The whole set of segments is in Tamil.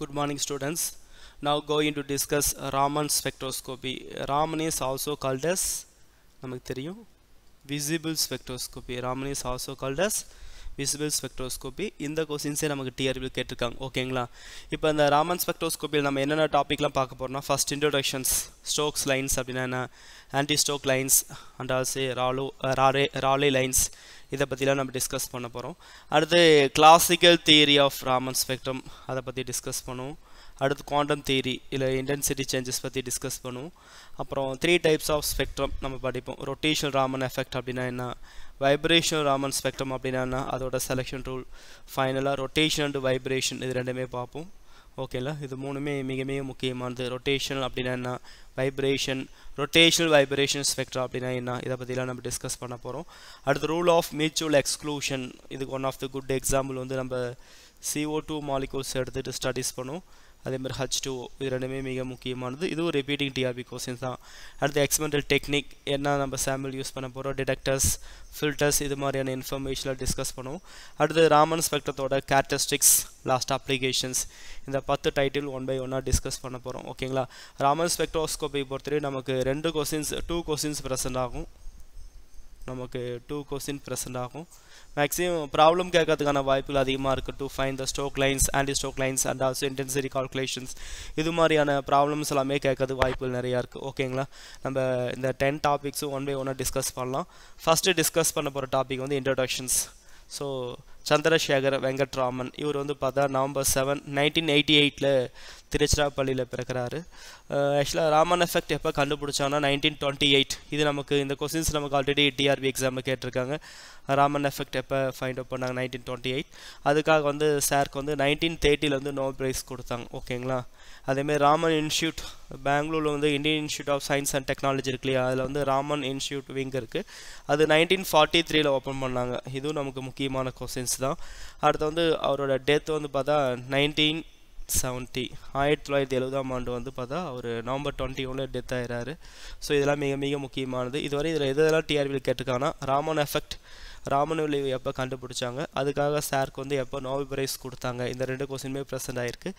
Good morning students. Now going to discuss Raman spectroscopy. Raman is also called as நமக்கு தெரியும் visible spectroscopy. Raman is also called as visible spectroscopy இந்த கொஸ்டின்ஸே நமக்கு டிஆர்பியில் கேட்டிருக்காங்க ஓகேங்களா இப்போ இந்த ராமன் ஸ்பெக்ட்ரோஸ்கோப்பியில் நம்ம என்னென்ன டாப்பிக்லாம் பார்க்க போகிறோம்னா ஃபஸ்ட் இன்ட்ரோடக்ஷன்ஸ் ஸ்டோக்ஸ் லைன்ஸ் அப்படின்னா என்ன anti stroke lines and also ராலோ ராரே ராலே லைன்ஸ் இதை பற்றிலாம் நம்ம டிஸ்கஸ் பண்ண போகிறோம் அடுத்து classical theory of Raman spectrum அதை பற்றி டிஸ்கஸ் பண்ணுவோம் அடுத்து குவாண்டம் தியரி இல்லை இன்டென்சிட்டி சேஞ்சஸ் பற்றி டிஸ்கஸ் பண்ணுவோம் அப்புறம் த்ரீ டைப்ஸ் ஆஃப் ஸ்பெக்ட்ரம் நம்ம படிப்போம் ரொட்டேஷன் ராமன் எஃபெக்ட் அப்படின்னா என்ன வைப்ரேஷன் ராமன் ஸ்பெக்ட்ரம் அப்படின்னா அதோட செலெக்ஷன் ரூல் ஃபைனலாக ரொட்டேஷன் அண்டு வைப்ரேஷன் இது ரெண்டுமே பார்ப்போம் ஓகேல இது மூணுமே மிக மிக முக்கியமானது ரொட்டேஷனல் அப்படின்னா என்ன வைப்ரேஷன் ரொட்டேஷனல் வைப்ரேஷன் ஸ்பெக்ட்ரா அப்படின்னா என்ன இதை பற்றிலாம் நம்ம டிஸ்கஸ் பண்ண போகிறோம் அடுத்து ரூல் ஆஃப் மியூச்சுவல் எக்ஸ்க்ளூஷன் இதுக்கு one of the good example வந்து நம்ம சிஓ டூ மாலிகூல்ஸ் எடுத்துகிட்டு ஸ்டடீஸ் பண்ணுவோம் அதே மாதிரி ஹச் டூ இது ரெண்டுமே மிக முக்கியமானது இது ஒரு ரிப்பீட்டிங் டிஆர்பி கொஸ்டின்ஸ் தான் அடுத்து எக்ஸ்பெண்டல் டெக்னிக் என்ன நம்ம சாம்பிள் யூஸ் பண்ண போகிறோம் டிடெக்டர்ஸ் ஃபில்டர்ஸ் இது மாதிரியான இன்ஃபர்மேஷனில் டிஸ்கஸ் பண்ணுவோம் அடுத்து ராமன் ஸ்பெக்ட்ரத்தோட கேரக்டரிஸ்டிக்ஸ் லாஸ்ட் அப்ளிகேஷன்ஸ் இந்த பத்து டைட்டில் ஒன் பை ஒன்னாக டிஸ்கஸ் பண்ண போகிறோம் ஓகேங்களா ராமன் ஸ்பெக்ட்ரோஸ்கோப்பை பொறுத்தவரை நமக்கு ரெண்டு கொஸ்டின்ஸ் டூ கொஸ்டின்ஸ் ப்ரெசென்ட் ஆகும் நமக்கு டூ கொஸ்டின் ப்ரெசென்ட் ஆகும் மேக்ஸிமம் ப்ராப்ளம் கேட்கறதுக்கான வாய்ப்புகள் அதிகமாக இருக்குது to find the stroke lines anti stroke lines and also intensity calculations இது மாதிரியான ப்ராப்ளம்ஸ் எல்லாமே கேட்கறது வாய்ப்புகள் நிறையா இருக்குது ஓகேங்களா நம்ம இந்த டென் டாபிக்ஸும் ஒன் பை ஒன்னாக டிஸ்கஸ் பண்ணலாம் ஃபஸ்ட்டு டிஸ்கஸ் பண்ண போகிற டாபிக் வந்து இன்ட்ரடக்ஷன்ஸ் ஸோ சந்திரசேகர் வெங்கட்ராமன் இவர் வந்து பார்த்தா நவம்பர் செவன் நைன்டீன் எயிட்டி எயிட்டில் திருச்சிராப்பள்ளியில் பிறக்கிறாரு ஆக்சுவலாக ராமன் எஃபெக்ட் எப்போ கண்டுபிடிச்சாங்கன்னா நைன்டீன் டுவெண்ட்டி எயிட் இது நமக்கு இந்த கொஸ்டின்ஸ் நமக்கு ஆல்ரெடி டிஆர்பி எக்ஸாமு கேட்டிருக்காங்க ராமன் எஃபெக்ட் எப்போ ஃபைண்ட் அவுட் பண்ணாங்க நைன்டீன் டுவெண்ட்டி எயிட் அதுக்காக வந்து சார்க்கு வந்து நைன்டீன் தேர்ட்டியில் வந்து நோபல் பிரைஸ் கொடுத்தாங்க ஓகேங்களா அதேமாதிரி ராமன் இன்ஸ்டியூட் பெங்களூரில் வந்து Indian institute of science and technology இருக்கு இல்லையா அதில் வந்து ராமன் இன்ஸ்டியூட் விங் இருக்குது அது நைன்டீன் ஃபார்ட்டி த்ரீயில் ஓப்பன் பண்ணாங்க இதுவும் நமக்கு முக்கியமான கொஸ்டின்ஸ் தான் அடுத்து வந்து அவரோட டெத் வந்து பார்த்தா நைன்டீன் செவன்ட்டி ஆயிரத்தி தொள்ளாயிரத்தி எழுபதாம் ஆண்டு வந்து பார்த்தா அவர் நவம்பர் டுவெண்ட்டி ஒன்று டெத் ஆகிறாரு ஸோ இதெல்லாம் மிக மிக முக்கியமானது இதுவரை இதில் எதெல்லாம் டிஆர்பியில் கேட்டுக்கானா ராமன் எஃபெக்ட் ராமன் விளைவு எப்போ கண்டுபிடிச்சாங்க அதுக்காக சார்க்கு வந்து எப்போ நோபல் பிரைஸ் கொடுத்தாங்க இந்த ரெண்டு கொஸ்டினுமே ப்ரெசென்ட் ஆகிருக்கு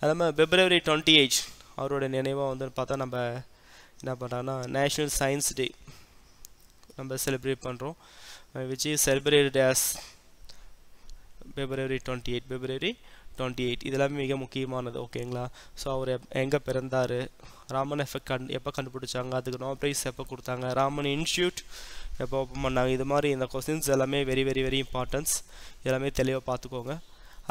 அதேமாதிரி நம்ம பிப்ரவரி டுவெண்ட்டி எயிட் அவரோட நினைவாக வந்து பார்த்தா நம்ம என்ன பண்ணுறாங்கன்னா நேஷ்னல் சயின்ஸ் டே நம்ம செலிப்ரேட் பண்ணுறோம் which is celebrated as February twenty eight February twenty eight இதெல்லாமே மிக முக்கியமானது ஓகேங்களா ஸோ அவர் எங்கே பிறந்தார் ராமன் எஃபெக்ட் கண் எப்போ கண்டுபிடிச்சாங்க அதுக்கு நோ ப்ரைஸ் எப்போ கொடுத்தாங்க ராமன் இன்ஸ்டியூட் எப்போ ஓப்பன் பண்ணாங்க இது மாதிரி இந்த கொஸ்டின்ஸ் எல்லாமே வெரி வெரி வெரி இம்பார்ட்டன்ஸ் எல்லாமே தெளிவாக பார்த்துக்கோங்க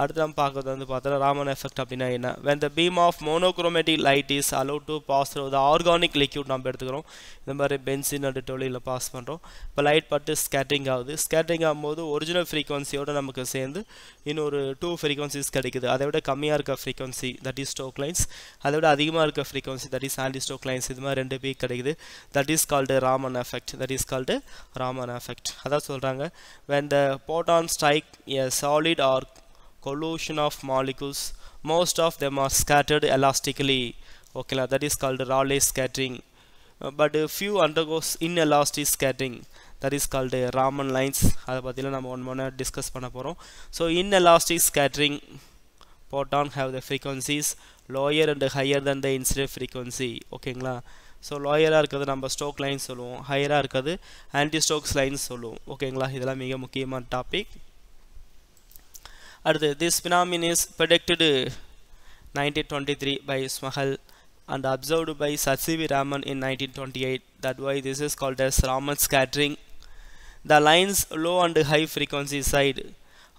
அடுத்து நம்ம பார்க்குறது வந்து பார்த்தோன்னா ராமன் எஃபெக்ட் அப்படின்னா என்ன when the beam of monochromatic light is allow to pass the organic liquid நம்ம எடுத்துக்கிறோம் இந்த மாதிரி பென்சின் அண்டு டொலியில் பாஸ் பண்ணுறோம் இப்போ லைட் பட்டு ஸ்கேட்டரிங் ஆகுது ஸ்கேட்டரிங் ஆகும்போது ஒரிஜினல் ஃப்ரீக்வன்சியோடு நமக்கு சேர்ந்து இன்னொரு டூ ஃப்ரீக்வன்சிஸ் கிடைக்குது அதை விட கம்மியாக இருக்க frequency that is stroke lines அதை விட அதிகமாக இருக்க frequency that is anti stroke lines இது மாதிரி ரெண்டு பீக் கிடைக்குது that is called Raman effect that is called Raman effect அதான் சொல்கிறாங்க when the photon strike a solid arc collusion of molecules most of them are scattered elastically okay that is called Rayleigh scattering uh, but a few undergoes inelastic scattering that is called Raman lines அதை பற்றிலாம் inelastic scattering photons have the frequencies lower and higher than the incident frequency ஓகேங்களா ஸோ லோயராக இருக்கிறது நம்ம ஸ்டோக் லைன்ஸ் சொல்லுவோம் ஹையராக இருக்கிறது ஆன்டி ஸ்டோக்ஸ் லைன்ஸ் சொல்லுவோம் ஓகேங்களா இதெல்லாம் மிக முக்கியமான topic. அடுத்து this phenomenon is predicted nineteen twenty three by Smekal and observed by C V Raman in nineteen twenty eight that why this is called as Raman scattering the lines low and high frequency side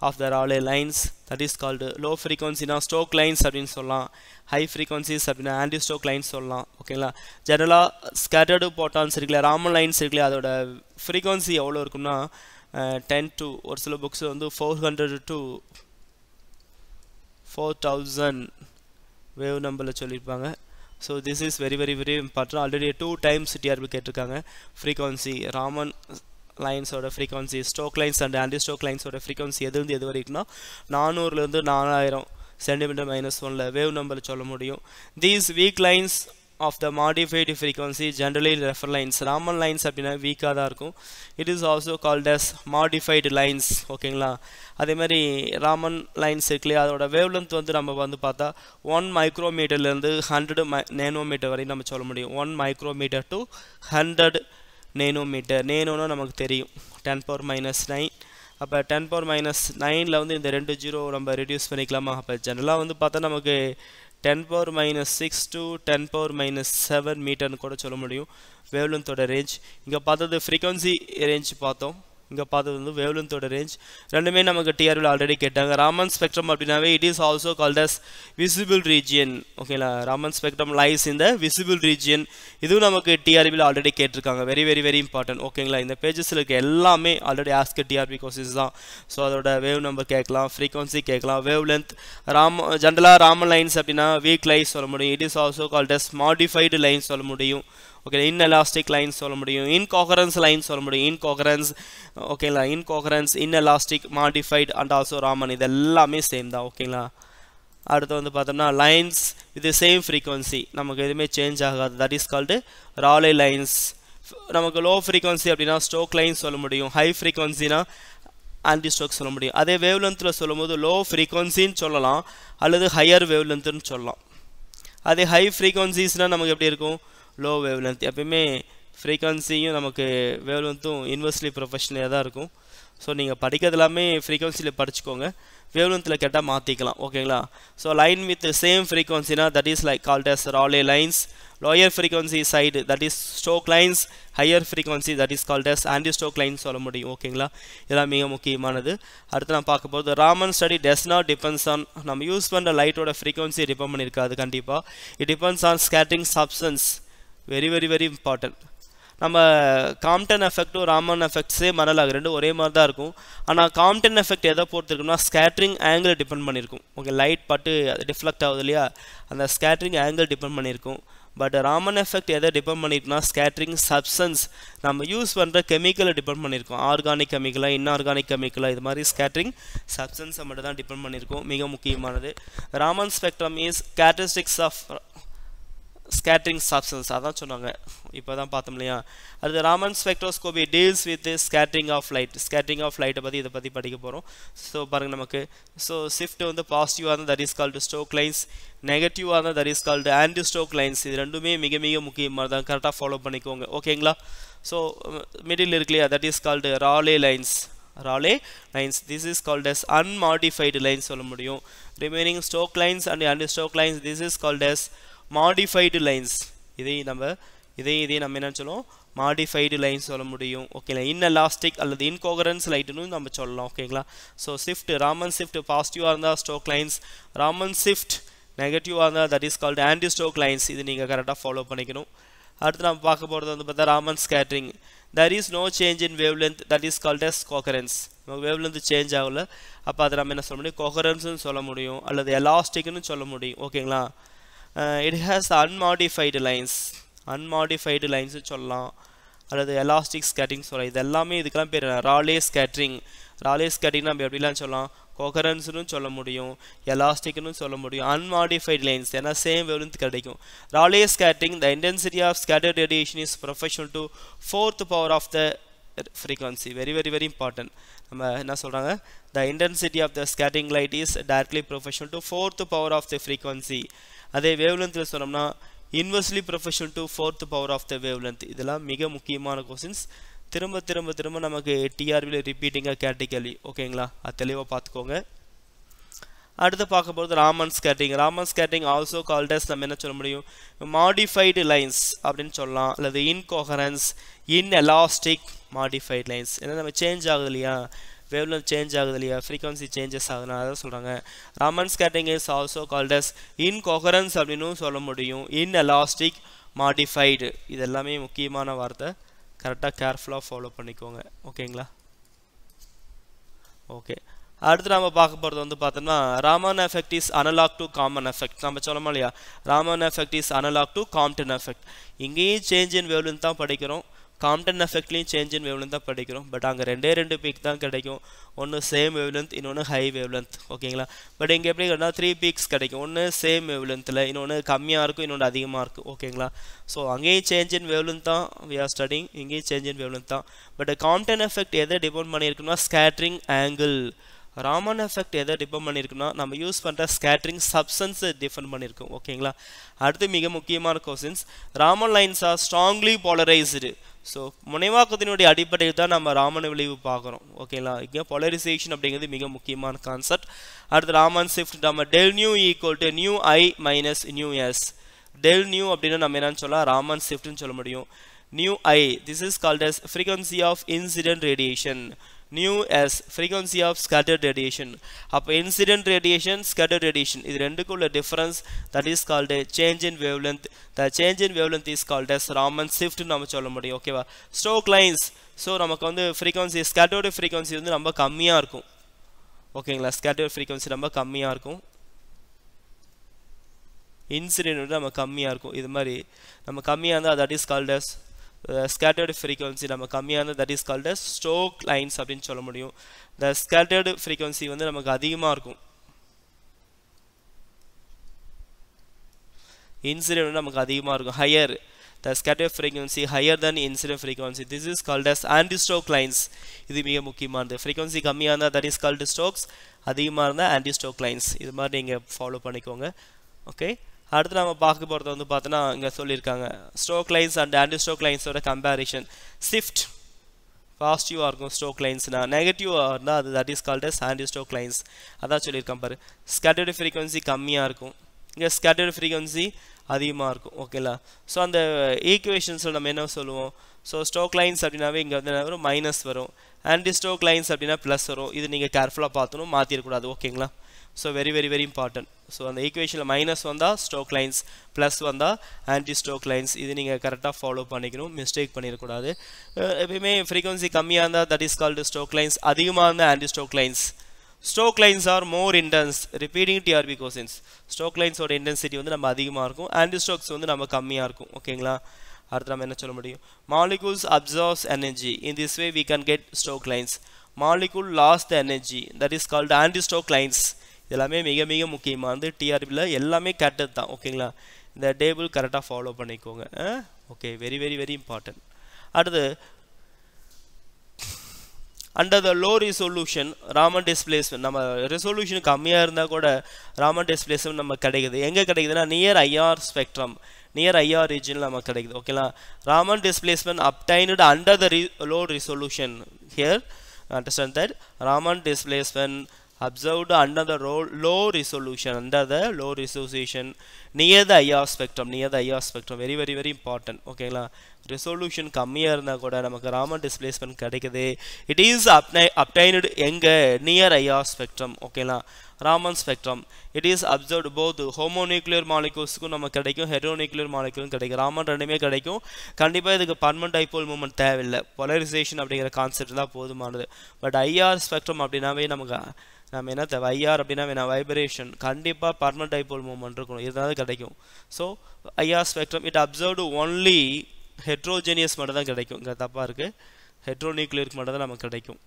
of the Rayleigh lines that is called low frequency Stoke lines அப்படின்னு சொல்லலாம் ஹை frequencies அப்படின்னா ஆன்டி ஸ்டோக் lines சொல்லலாம் ஓகேங்களா ஜெனரலாக ஸ்கேட்டர்டு போட்டான்ஸ் இருக்குல்ல ராமன் லைன்ஸ் இருக்குல்ல அதோட frequency எவ்வளோ இருக்குன்னா டென் டு ஒரு சில புக்ஸ் வந்து four hundred to four thousand wave நம்பரில் சொல்லியிருப்பாங்க so this is very very very important already two times TRB கேட்டிருக்காங்க ஃப்ரீக்வன்சி ராமன் லைன்ஸோட frequency Stoke lines and anti Stoke லைன்ஸோட ஃப்ரீக்வன்சி எதுலேருந்து எது வரைக்கும்னா நானூறுலேருந்து நாலாயிரம் சென்டிமீட்டர் மைனஸ் ஒனில் வேவ் நம்பர் சொல்ல முடியும் these weak lines of the modified frequency generally refer lines Raman lines அப்படின்னா வீக்காக தான் இருக்கும் it is also called as modified lines ஓகேங்களா அதேமாதிரி ராமன் லைன்ஸ் இருக்குல்லையே அதோட வேவ்லென்த் வந்து நம்ம வந்து பார்த்தா ஒன் மைக்ரோமீட்டர்லேருந்து ஹண்ட்ரடு மை நேனோமீட்டர் வரையும் நம்ம சொல்ல முடியும் one micrometre to hundred nanometre நேனோன்னு நமக்கு தெரியும் டென் பவர் மைனஸ் நைன் அப்போ டென் பவர் மைனஸ் நைனில் வந்து இந்த ரெண்டு ஜீரோ நம்ம ரெடியூஸ் பண்ணிக்கலாமா அப்போ ஜென்ரலாக வந்து பார்த்தா நமக்கு ten power minus six to ten power minus seven மீட்டர்னு கூட சொல்ல முடியும் வேவ்லென்த்தோட ரேஞ்ச் இங்க பார்த்தது ஃப்ரீக்வன்சி ரேஞ்ச் பார்த்தோம் இங்கே பார்த்தது வந்து வேவ்லென்த்தோட ரேஞ்ச் ரெண்டுமே நமக்கு டிஆர்வில் ஆல்ரெடி கேட்டாங்க ராமன் ஸ்பெக்ட்ரம் அப்படின்னாவே it is also called as visible region ஓகேங்களா ராமன் ஸ்பெக்ட்ரம் லைஸ் இந்த விசிபிள் ரீஜியன் இதுவும் நமக்கு டிஆர்பியில் ஆல்ரெடி கேட்டிருக்காங்க வெரி வெரி வெரி இம்பார்ட்டன்ட் ஓகேங்களா இந்த பேஜஸில் இருக்க எல்லாமே ஆல்ரெடி ஆஸ்க டிஆர்பி கோர்சஸ் தான் ஸோ அதோட வேவ் நம்பர் கேட்கலாம் ஃப்ரீக்வன்சி கேட்கலாம் வேவ் லென்த் ராம் ஜென்ரலாக ராமன் லைன்ஸ் அப்படின்னா வீக் லைன்ஸ் சொல்ல முடியும் it is also called as modified lines சொல்ல முடியும் ஓகே இன்எலாஸ்டிக் லைன் சொல்ல முடியும் இன்காகரன்ஸ் லைன் சொல்ல முடியும் இன்காகரன்ஸ் ஓகேங்களா incoherence inelastic modified and also Raman இது எல்லாமே சேம் தான் ஓகேங்களா அடுத்து வந்து பார்த்தோம்னா லைன்ஸ் இது சேம் ஃப்ரீக்வன்சி நமக்கு எதுவுமே சேஞ்ச் ஆகாது that is called Rayleigh lines நமக்கு லோ ஃப்ரீக்வன்சி அப்படின்னா ஸ்ட்ரோக் லைன் சொல்ல முடியும் ஹை ஃப்ரீக்வன்சினா ஆன்டி ஸ்ட்ரோக் சொல்ல முடியும் அதே சொல்லும் சொல்லும்போது லோ ஃப்ரீக்வன்சின்னு சொல்லலாம் அல்லது ஹையர் லென்த்துன்னு சொல்லலாம் அதே ஹை ஃப்ரீக்வன்சிஸ்னால் நமக்கு எப்படி இருக்கும் லோ வேவ் லென்த் எப்பயுமே ஃப்ரீக்வன்சியும் நமக்கு வேவ் லென்த்தும் இன்வெர்ஸ்லி ப்ரொஃபஷனலாக தான் இருக்கும் ஸோ நீங்கள் படிக்கிறது எல்லாமே ஃப்ரீக்வன்சியில் படிச்சுக்கோங்க வேவ் லென்த்தில் கேட்டால் மாற்றிக்கலாம் ஓகேங்களா ஸோ லைன் வித் சேம் ஃப்ரீக்வன்சினா that is like called as Rayleigh lines lower frequency side that is stroke lines higher frequency that is called as anti stroke lines சொல்ல முடியும் ஓகேங்களா இதெல்லாம் மிக முக்கியமானது அடுத்து நான் பார்க்க போகிறது Raman study does not depends on நம்ம யூஸ் பண்ணுற லைட்டோட ஃப்ரீக்வன்சி டிபெண்ட் பண்ணியிருக்காது கண்டிப்பாக it depends on scattering substance very very very important நம்ம காம்டன் எஃபெக்ட்டும் ராமன் எஃபெக்ட்ஸே மரலாக ரெண்டும் ஒரே மாதிரி தான் இருக்கும் ஆனால் காம்டன் எஃபெக்ட் எதை பொறுத்திருக்குன்னா ஸ்கேட்ரிங் ஆங்கிள் டிபெண்ட் பண்ணியிருக்கும் ஓகே லைட் பட்டு டிஃப்ளெக்ட் ஆகுது இல்லையா அந்த ஸ்கேட்ரிங் ஆங்கிள் டிபெண்ட் பண்ணியிருக்கும் பட் ராமன் எஃபெக்ட் எதை டிபெண்ட் பண்ணியிருக்குன்னா ஸ்கேட்ரிங் சப்ஸ்டன்ஸ் நம்ம யூஸ் பண்ணுற கெமிக்கலை டிபெண்ட் பண்ணியிருக்கோம் ஆர்கானிக் கெமிக்கலாக இன்ஆர்கானிக் கெமிக்கலாக இது மாதிரி ஸ்கேட்ரிங் சப்ஸ்டன்ஸை மட்டும் தான் டிபெண்ட் பண்ணியிருக்கோம் மிக முக்கியமானது Raman spectrum is characteristics of scattering substance அதான் சொன்னாங்க இப்போ தான் பார்த்தோம் இல்லையா அடுத்து Raman spectroscopy deals with scattering of light scattering of லைட்டை பற்றி இதை பற்றி படிக்க போகிறோம் ஸோ பாருங்கள் நமக்கு ஸோ ஷிஃப்ட் வந்து பாசிட்டிவாக இருந்தால் that is called stroke lines நெகட்டிவாக இருந்தால் that is called anti stroke lines இது ரெண்டுமே மிக மிக முக்கியமாக தான் கரெக்டாக ஃபாலோ பண்ணிக்கோங்க ஓகேங்களா ஸோ மிடில் இருக்கு இல்லையா that is called Rayleigh lines Rayleigh lines this is called as unmodified lines சொல்ல முடியும் remaining Stokes lines and and Stokes lines this is called as modified lines இதை நம்ம இதை இதை நம்ம என்ன சொல்லுவோம் மாடிஃபைடு லைன் சொல்ல முடியும் ஓகேங்களா இன்னலாஸ்டிக் அல்லது இன்கோகரன்ஸ் லைட்டுன்னு நம்ம சொல்லலாம் ஓகேங்களா ஸோ ஷிஃப்ட் ராமன் ஷிஃப்ட் பாசிட்டிவாக இருந்தால் ஸ்டோக் லைன்ஸ் ராமன் ஷிஃப்ட் நெகட்டிவாக இருந்தால் that is called anti stroke lines இது நீங்கள் கரெக்டாக ஃபாலோ பண்ணிக்கணும் அடுத்து நம்ம பார்க்க போகிறது வந்து பார்த்தா Raman scattering there is no change in wave length that is called as coherence நம்ம வேவ் லென்த் சேஞ்ச் ஆகல அப்போ அதை நம்ம என்ன சொல்ல முடியும் கோகரன்ஸ்னு சொல்ல முடியும் அல்லது எலாஸ்டிக்னு சொல்ல முடியும் ஓகேங்களா it has unmodified lines unmodified லைன்ஸ்னு சொல்லலாம் அல்லது எலாஸ்டிக் ஸ்கேட்டிங் சொல்லலாம் இது எல்லாமே இதுக்கெல்லாம் பேர் ராலே ஸ்கேட்ரிங் ராலே ஸ்கேட்டிங் நம்ம எப்படிலாம் சொல்லலாம் கொகரன்ஸ்னு சொல்ல முடியும் எலாஸ்டிக்னு சொல்ல முடியும் அன்மாடிஃபைடு லைன்ஸ் ஏன்னா சேம் வெவலன்த் கிடைக்கும் Rayleigh scattering the intensity of scatter radiation is proportional to fourth power of the frequency very very very important நம்ம என்ன சொல்கிறாங்க the intensity of the scattering light is directly proportional to fourth power of the frequency அதே வேவ்லென்த்தில் சொன்னோம்னா inversely proportion to fourth power of the wavelength இதெல்லாம் மிக முக்கியமான கொஸ்டின்ஸ் திரும்ப திரும்ப திரும்ப நமக்கு டிஆர்பியில் ரிப்பீட்டிங்காக கேட்டகரி ஓகேங்களா அது தெளிவாக பார்த்துக்கோங்க அடுத்து பார்க்க போகிறது Raman scattering Raman scattering also called as நம்ம என்ன சொல்ல முடியும் மாடிஃபைடு லைன்ஸ் அப்படின்னு சொல்லலாம் அல்லது incoherence inelastic modified lines ஏன்னா நம்ம சேஞ்ச் ஆகுது இல்லையா வேவ்லெவ் சேஞ்ச் ஆகுது இல்லையா ஃப்ரீக்வன்சி சேஞ்சஸ் ஆகுதுன்னு அதான் சொல்கிறாங்க Raman scattering is also called as incoherence அப்படின்னு சொல்ல முடியும் இன் எலாஸ்டிக் மாடிஃபைடு இது எல்லாமே முக்கியமான வார்த்தை கரெக்டாக கேர்ஃபுல்லாக ஃபாலோ பண்ணிக்கோங்க ஓகேங்களா ஓகே அடுத்து நம்ம பார்க்க போகிறது வந்து பார்த்தோம்னா Raman effect is analog to காமன் எஃபெக்ட் நம்ம சொல்லமா இல்லையா Raman effect is analog to Compton effect இங்கேயும் சேஞ்ச் இன் வேவ்லென்த் தான் படிக்கிறோம் காம்டன் எஃபெக்ட்லேயும் சேஞ்ச் இன் வேவ்லென்த் தான் படிக்கிறோம் பட் அங்கே ரெண்டே ரெண்டு பீக் தான் கிடைக்கும் ஒன்று சேம் வேவ்லென்த் இன்னொன்று ஹை வேவ்லென்த் ஓகேங்களா பட் இங்கே எப்படி கேட்டால் த்ரீ பீக்ஸ் கிடைக்கும் ஒன்று சேம் வேவ்லென்த்தில் இன்னொன்று கம்மியாக இருக்கும் இன்னொன்று அதிகமாக இருக்கும் ஓகேங்களா ஸோ அங்கேயும் சேஞ்ச் இன் வேவ்லென்த் தான் வி ஆர் ஸ்டடிங் இங்கேயும் சேஞ்ச் இன் வேவ்லென்த் தான் பட் காம்டன் எஃபெக்ட் எதை டிபெண்ட் பண்ணியிருக்குன்னா ஸ்கேட்ரிங் ஆங்கிள் ராமன் எஃபெக்ட் எதை டிபெண்ட் பண்ணியிருக்குன்னா நம்ம யூஸ் பண்ணுற ஸ்கேட்ரிங் சப்சன்ஸை டிஃபெண்ட் பண்ணியிருக்கோம் ஓகேங்களா அடுத்து மிக முக்கியமான questions Raman lines are strongly polarized so முனைவாக்கத்தினுடைய அடிப்படையில் தான் நம்ம ராமன் விளைவு பார்க்குறோம் ஓகேங்களா இங்கே பொலரிசேஷன் அப்படிங்கிறது மிக முக்கியமான கான்செப்ட் அடுத்து ராமன் ஷிஃப்ட் நம்ம del nu equal to nu i minus nu s del nu அப்படின்னு நம்ம என்னன்னு சொல்லலாம் ராமன் ஷிஃப்ட்னு சொல்ல முடியும் nu i this is called as frequency of incident radiation nu s frequency of scattered radiation அப்போ இன்சிடென்ட் ரேடியேஷன் ஸ்கேட்டர்ட் ரேடியேஷன் இது ரெண்டுக்குள்ள உள்ள difference that is called change in wavelength the change in wavelength is called as Raman ஷிஃப்ட்னு நம்ம சொல்ல முடியும் ஓகேவா ஸ்டோக் லைன்ஸ் ஸோ நமக்கு வந்து ஃப்ரீக்வன்சி ஸ்கேட்டர்டு ஃப்ரீக்வன்சி வந்து ரொம்ப கம்மியாக இருக்கும் ஓகேங்களா ஸ்கேட்டர்ட் ஃப்ரீக்வன்சி ரொம்ப கம்மியாக இருக்கும் இன்சிடென்ட் வந்து நம்ம கம்மியாக இருக்கும் இது மாதிரி நம்ம கம்மியாக இருந்தால் that is called as scattered frequency நம்ம கம்மியானது that is called stroke lines அப்படின்னு சொல்ல முடியும் த ஸ்கேட்டர்டு ஃப்ரீக்வன்சி வந்து நமக்கு அதிகமாக இருக்கும் incident வந்து நமக்கு அதிகமாக இருக்கும் higher the scatter frequency higher than incident frequency this is called as anti stroke lines இது மிக முக்கியமானது ஃப்ரீக்வன்சி கம்மியாக இருந்தால் தட் இஸ் கால்டு ஸ்டோக்ஸ் அதிகமாக இருந்தால் ஆன்டி ஸ்டோக் லைன்ஸ் இது மாதிரி நீங்கள் ஃபாலோ பண்ணிக்கோங்க ஓகே அடுத்து நம்ம பார்க்க போகிறது வந்து பார்த்தோன்னா இங்கே சொல்லியிருக்காங்க Stokes lines and anti Stokes லைன்ஸோட கம்பேரிஷன் ஷிஃப்ட் பாசிட்டிவாக இருக்கும் ஸ்ட்ரோக் லைன்ஸ்னால் நெகட்டிவாக இருந்தால் அது that is called as anti stroke lines அதான் சொல்லியிருக்கேன் பாரு ஸ்கட்டர்டு ஃப்ரீக்வன்சி கம்மியாக இருக்கும் இங்கே ஸ்கட்டர்டு ஃப்ரீக்வன்சி அதிகமாக இருக்கும் ஓகேங்களா ஸோ அந்த ஈக்குவேஷன்ஸில் நம்ம என்ன சொல்லுவோம் ஸோ ஸ்ட்ரோக் லைன்ஸ் அப்படின்னாவே இங்கே வந்து வரும் மைனஸ் வரும் ஆன்டி ஸ்டோக் லைன்ஸ் அப்படின்னா ப்ளஸ் வரும் இது நீங்கள் கேர்ஃபுல்லாக பார்த்தணும் மாற்றிடக்கூடாது ஓகேங்களா so very very very important so அந்த ஈக்குவேஷனில் மைனஸ் வந்தால் ஸ்டோக் லைன்ஸ் ப்ளஸ் வந்தால் ஆன்டி ஸ்டோக் லைன்ஸ் இது நீங்கள் கரெக்டாக ஃபாலோ பண்ணிக்கணும் மிஸ்டேக் பண்ணிடக்கூடாது எப்பயுமே ஃப்ரீக்வன்சி கம்மியாக இருந்தால் that is called stroke lines அதிகமாக இருந்தால் anti stroke lines Stokes lines are more intense repeating TRB questions Stokes லைன்ஸோட இன்டென்சிட்டி வந்து நம்ம அதிகமாக இருக்கும் ஆன்டி ஸ்டோக்ஸ் வந்து நம்ம கம்மியாக இருக்கும் ஓகேங்களா அடுத்து நம்ம என்ன சொல்ல முடியும் molecules absorbs energy in this way we can get Stokes lines molecule loss the energy that is called anti stroke lines எல்லாமே மிக மிக முக்கியமாக வந்து டிஆர்பியில் எல்லாமே கேட்டது தான் ஓகேங்களா இந்த டேபிள் கரெக்டாக ஃபாலோ பண்ணிக்கோங்க okay very very very important அடுத்து under the low resolution Raman displacement நம்ம ரெசொல்யூஷன் கம்மியாக இருந்தால் கூட ராமன் டிஸ்பிளேஸ்மெண்ட் நம்ம கிடைக்குது எங்கே கிடைக்குதுன்னா near IR spectrum near IR region நமக்கு கிடைக்குது ஓகேங்களா Raman displacement obtained under the re low resolution here understand that Raman displacement observed under the low resolution under the low resolution near the IR spectrum near the IR spectrum very very very important okay la. Resolution கம்மியாக இருந்தால் கூட நமக்கு ராமன் டிஸ்பிளேஸ்மெண்ட் கிடைக்குது இட் இஸ் அப்டை அப்டைனடு எங்கே நியர் ஐயா ஸ்பெக்ட்ரம் ஓகேங்களா Raman spectrum it is observed both homonuclear மாலிகூல்ஸுக்கும் நம்ம கிடைக்கும் ஹெரோ நியூக்ளியர் மாலிகூலும் கிடைக்கும் ராமன் ரெண்டுமே கிடைக்கும் கண்டிப்பாக இதுக்கு பர்மனண்ட் ஐபோல் மூமெண்ட் தேவையில்லை பொலரைசேஷன் அப்படிங்கிற கான்செப்ட் தான் போதுமானது பட் ஐஆர் ஸ்பெக்ட்ரம் அப்படின்னாவே நமக்கு நம்ம என்ன தேவை ஐஆர் அப்படின்னா வேணாம் வைப்ரேஷன் கண்டிப்பாக பர்மனண்ட் ஐபோல் மூமெண்ட் இருக்கணும் இதனால கிடைக்கும் so IR spectrum it observed only heterogeneous மட்டும் தான் கிடைக்கும் இங்கே தப்பாக இருக்குது ஹெட்ரோ நியூக்ளியருக்கு மட்டும் தான் நமக்கு கிடைக்கும்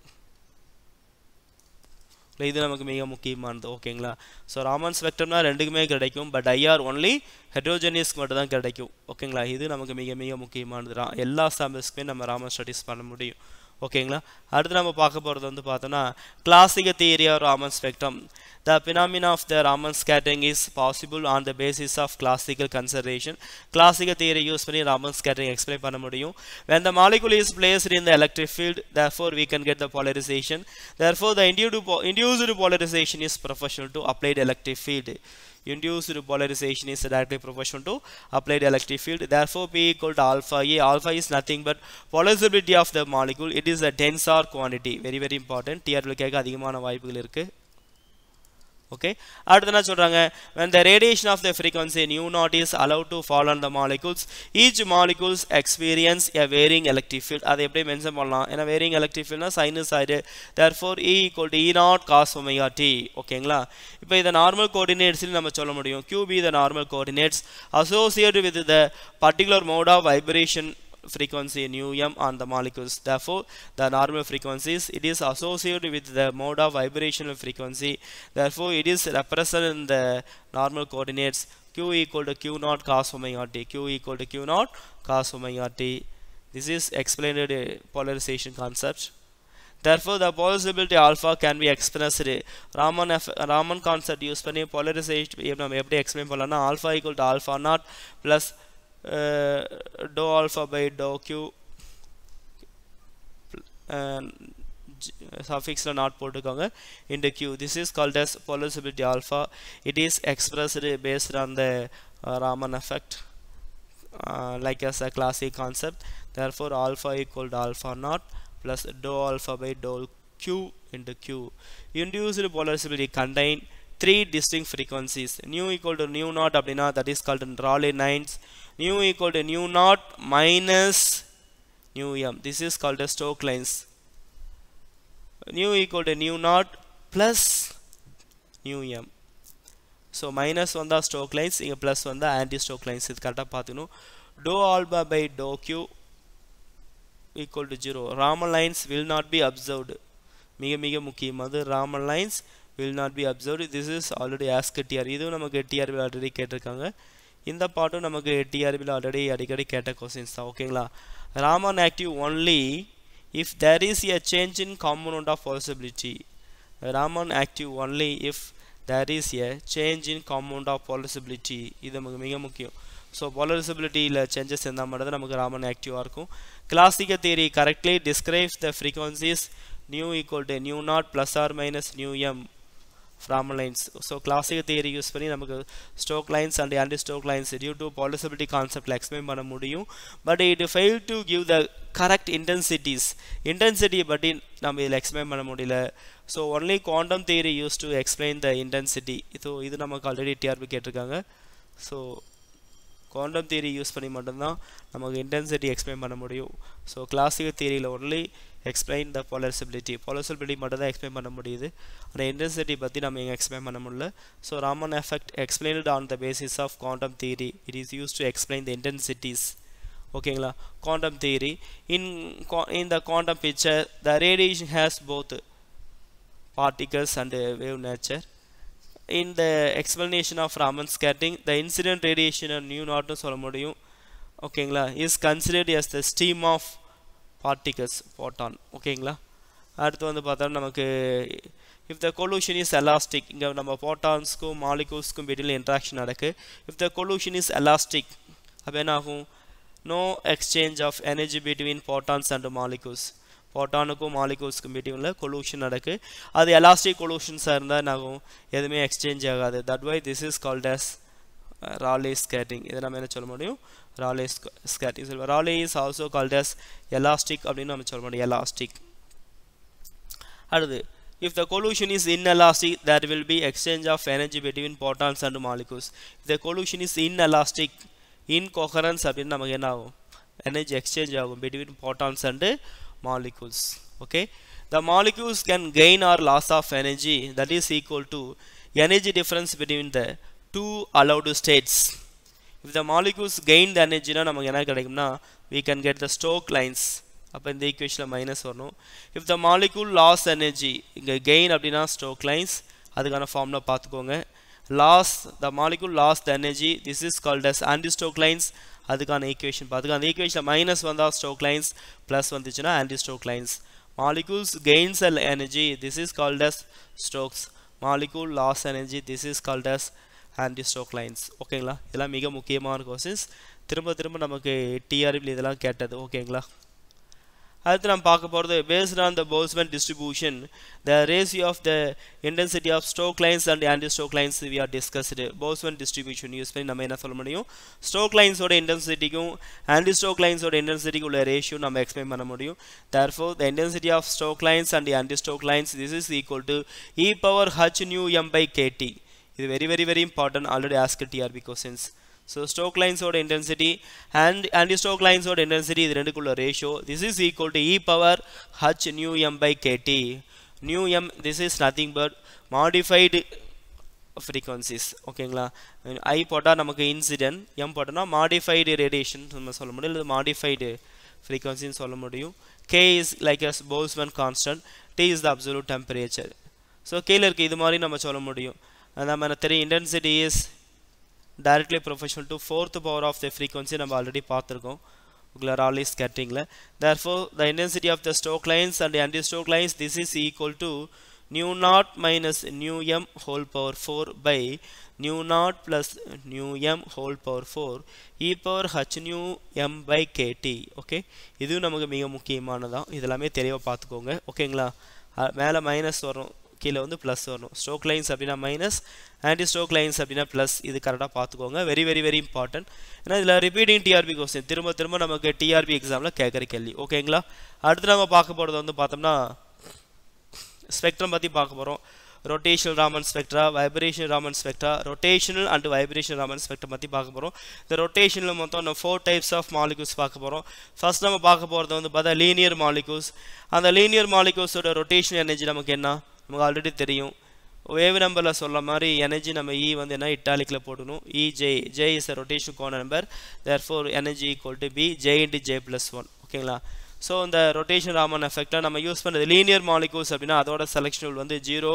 இது நமக்கு மிக முக்கியமானது ஓகேங்களா ஸோ ராமன்ஸ் வெக்டர்னா ரெண்டுக்குமே கிடைக்கும் பட் ஐஆர் ஒன்லி ஹெட்ரோஜெனியஸ்க்கு மட்டும் தான் கிடைக்கும் ஓகேங்களா இது நமக்கு மிக மிக முக்கியமானது எல்லா சாம்பிள்ஸ்க்குமே நம்ம ராமன் ஸ்டடிஸ் பண்ண முடியும் ஓகேங்களா அடுத்து நம்ம பார்க்க போகிறது வந்து பார்த்தோன்னா classical theory of Raman spectrum The phenomena of the Raman scattering is possible on the basis of classical consideration. Classical theory use பண்ணி Raman scattering explain பண்ண முடியும். When the molecule is placed in the electric field, therefore we can get the polarization. Therefore the induced polarization is proportional to applied electric field induced polarization is directly proportional to applied electric field therefore p equal to alpha a alpha is nothing but polarizability of the molecule it is a tensor quantity very very important TR லுக்காக அதிகமான ஓகே அடுத்து என்ன சொல்கிறாங்க when the radiation of the frequency nu naught is allowed to fall on the molecules each molecules experience a varying electric field அதை எப்படி மென்ஷன் பண்ணலாம் ஏன்னா varying electric fieldனா sinusoid therefore E equal to E naught cos omega t ஓகேங்களா இப்போ இதை நார்மல் கோஆர்டினேட்ஸ்னு நம்ம சொல்ல முடியும் QB the normal coordinates associated with the particular mode of vibration frequency nu m on the molecules. Therefore, the normal frequencies it is associated with the mode of vibrational frequency. Therefore, it is represented in the normal coordinates q equal to q naught cos omega t. q equal to q naught cos omega t. This is explained uh, polarization concept. Therefore, the possibility alpha can be expressed. Raman, F, Raman concept use பண்ணி polarization எப்படி எக்ஸ்பிளைன் பண்ணலாம்னா alpha equal to alpha naught plus uh, dou alpha by dou q and put naught in the q this is called as polarizability alpha it is expressed based on the uh, Raman effect uh, like as a classic concept therefore alpha equal to alpha naught plus dou alpha by dou q into q induced polarizability contain three distinct frequencies nu equal to nu naught அப்படின்னா that is called in Raleigh nines nu equal to nu naught minus nu m this is called as Stoke lines nu equal to nu naught plus nu m so minus வந்தால் ஸ்டோக் லைன்ஸ் இங்கே ப்ளஸ் வந்தால் ஆன்டி ஸ்டோக் லைன்ஸ் இது கரெக்டாக பார்த்துக்கணும் do alpha by do q equal to zero Raman lines will not be observed மிக மிக முக்கியம் அது Raman lines will not be observed this is already ask TR இதுவும் நமக்கு டிஆர்பி ஆல்ரெடி கேட்டிருக்காங்க இந்த பாட்டும் நமக்கு டிஆர்பியில் ஆல்ரெடி அடிக்கடி கேட்ட கொஸ்டின்ஸ் தான் ஓகேங்களா Raman active only if there is a change in component of possibility Raman active only if there is a change in compound of polarizability இது நமக்கு மிக முக்கியம் ஸோ பாலிசிபிலிட்டியில் சேஞ்சஸ் இருந்தால் மட்டும் நமக்கு ராமன் ஆக்டிவாக இருக்கும் classical theory correctly describes the frequencies nu equal to nu not plus or minus nu m Raman lines. So classical theory use பண்ணி நமக்கு Stokes lines and anti stroke lines due to polarizability கான்செப்டில் எக்ஸ்பிளைன் பண்ண முடியும் but it fail to give the correct intensities இன்டென்சிட்டியை பற்றி நம்ம இதில் எக்ஸ்பிளைன் பண்ண முடியல so only quantum theory use to explain the intensity so இது நமக்கு ஆல்ரெடி டிஆர்பி கேட்டிருக்காங்க ஸோ குவாண்டம் தியரி யூஸ் பண்ணி மட்டும்தான் நமக்கு இன்டென்சிட்டி எக்ஸ்பிளைன் பண்ண முடியும் ஸோ கிளாசிக்கல் தியரியில் only explain the polarizability polarizability மட்டும் தான் எக்ஸ்பிளைன் பண்ண முடியுது ஆனால் இன்டென்சிட்டி பற்றி நம்ம எங்கே எக்ஸ்பிளைன் பண்ண முடியல so Raman effect explained on the basis of quantum theory it is use to explain the intensities ஓகேங்களா quantum theory in in the quantum picture the radiation has both particles and uh, wave nature. In the explanation of Raman scattering, the incident radiation or nu naught சொல்ல முடியும் ஓகேங்களா is considered as the stream of particles photon ஓகேங்களா அடுத்து வந்து பார்த்தோம்னா நமக்கு if the collision is elastic இங்கே நம்ம ஃபோட்டான்ஸ்க்கும் மாலிகூல்ஸ்க்கும் இடையில் இன்ட்ராக்ஷன் நடக்கு if the collision is elastic அப்போ என்னாகும் ஆகும் no exchange of energy between photons and molecules ஃபோட்டானுக்கும் மாலிகூல்ஸ்க்கும் பிட்வீனில் கொலூஷன் நடக்குது அது எலாஸ்டிக் கொலூஷன்ஸாக இருந்தால் என்னாகும் எதுவுமே எக்ஸ்சேஞ்ச் ஆகாது that why this is called as Raleigh scattering இதெல்லாம் என்ன சொல்ல முடியும் Raleigh scattering சொல்லுவோம் Raleigh is also called as elastic அப்படின்னு நம்ம சொல்ல முடியும் elastic அடுத்து If the collision is inelastic, there will be exchange of energy between photons and molecules. If the collision is inelastic, incoherence அப்படின்னு நமக்கு என்ன ஆகும் energy exchange ஆகும் between photons and molecules. Okay. The molecules can gain or loss of energy that is equal to energy difference between the two allowed states if the molecules gain the எனர்ஜினா நமக்கு என்ன கிடைக்கும்னா we can get the stroke lines அப்போ இந்த ஈக்குவேஷனில் மைனஸ் வரணும் if the molecule loss energy இங்கே கெயின் அப்படின்னா ஸ்டோக் லைன்ஸ் அதுக்கான ஃபார்ம்லாம் பார்த்துக்கோங்க loss the molecule loss the energy this is called as anti stroke lines அதுக்கான ஈக்குவேஷன் பார்த்துக்கோ அந்த ஈக்குவேஷனில் மைனஸ் வந்தால் ஸ்டோக் லைன்ஸ் ப்ளஸ் வந்துச்சுன்னா anti stroke lines molecules gains Al energy this is called as Stokes molecule loss energy this is called as anti stroke lines ஓகேங்களா இதெல்லாம் மிக முக்கியமான கொஸ்டின்ஸ் திரும்ப திரும்ப நமக்கு டிஆர்பியில் இதெல்லாம் கேட்டது ஓகேங்களா அடுத்து நம்ம பார்க்க போகிறது based on the Boltzmann distribution the ratio of the intensity of stroke lines and anti stroke lines we are discussed Boltzmann distribution use பண்ணி நம்ம என்ன சொல்ல முடியும் ஸ்டோக் லைன்ஸோட இன்டென்சிட்டிக்கும் ஆன்டி ஸ்டோக் லைன்ஸோட இன்டென்சிட்டிக்கு உள்ள ரேஷியோ நம்ம எக்ஸ்பிளைன் பண்ண முடியும் therefore the intensity of stroke lines and anti stroke lines this is equal to e power h nu m by kT Very, very, very important. Already asked a TR because since questions So stroke lines-ஓட intensity and anti-stroke lines-ஓட intensity the ரெண்டுக்குள்ள ratio. This is equal to e power h nu m by kt. Nu m this is nothing but modified frequencies. Okay, ஓகேங்களா i போட்டால் நமக்கு incident m போட்டோம்னா modified radiation நம்ம சொல்ல முடியும் இல்லை modified frequency சொல்ல முடியும் k is like as Boltzmann constant t is the absolute temperature. So கீழே இருக்க இது மாதிரி நம்ம சொல்ல முடியும் and தெரியும் monetary intensity is directly proportional to fourth power of the frequency நம்ம ஆல்ரெடி பார்த்துருக்கோம் ஆல் குளராலி therefore the intensity of the stroke lines and anti Stoke lines this is equal to nu naught minus nu m whole power four by nu not plus nu m whole power four e power h nu m by kT okay இதுவும் நமக்கு மிக முக்கியமானதான் இதெல்லாமே தெளிவாக பார்த்துக்கோங்க ஓகேங்களா மேலே மைனஸ் வரும் கீழே வந்து ப்ளஸ் வரணும் ஸ்ட்ரோக் லைன்ஸ் அப்படின்னா மைனஸ் ஆன்டி ஸ்ட்ரோக் லைன்ஸ் அப்படின்னா ப்ளஸ் இது கரெக்டாக பார்த்துக்கோங்க வெரி வெரி வெரி இம்பார்ட்டன்ட் ஏன்னா இதில் ரிப்பீட்டிங் டிஆர்பி கொஸ்டின் திரும்ப திரும்ப நமக்கு டிஆர்பி எக்ஸாமில் கேட்குற கேள்வி ஓகேங்களா அடுத்து நம்ம பார்க்க போகிறது வந்து பார்த்தோம்னா ஸ்பெக்ட்ரம் பற்றி பார்க்க போகிறோம் rotational Raman spectra vibration Raman spectra rotational and vibration Raman spectrum பற்றி பார்க்க போகிறோம் இந்த ரொட்டேஷனில் மொத்தம் நம்ம ஃபோர் டைப்ஸ் ஆஃப் மாலிகூல்ஸ் பார்க்க போகிறோம் ஃபஸ்ட் நம்ம பார்க்க போகிறது வந்து பார்த்தா லீனியர் மாலிகூல்ஸ் அந்த லீனியர் மாலிகூல்ஸோட ரொட்டேஷன் எனர்ஜி நமக்கு என்ன நமக்கு ஆல்ரெடி தெரியும் வேவ் நம்பரில் சொல்ல மாதிரி எனர்ஜி நம்ம இ e வந்து என்ன இட்டாலிக்கில் போடணும் E J J is a rotation quantum number therefore energy equal to B J into J plus one ஓகேங்களா ஸோ இந்த ரொட்டேஷன் ராமன் எஃபெக்டை நம்ம யூஸ் பண்ணுறது லீனியர் மாலிகூல்ஸ் அப்படின்னா அதோட செலெக்ஷன் ரூல் வந்து zero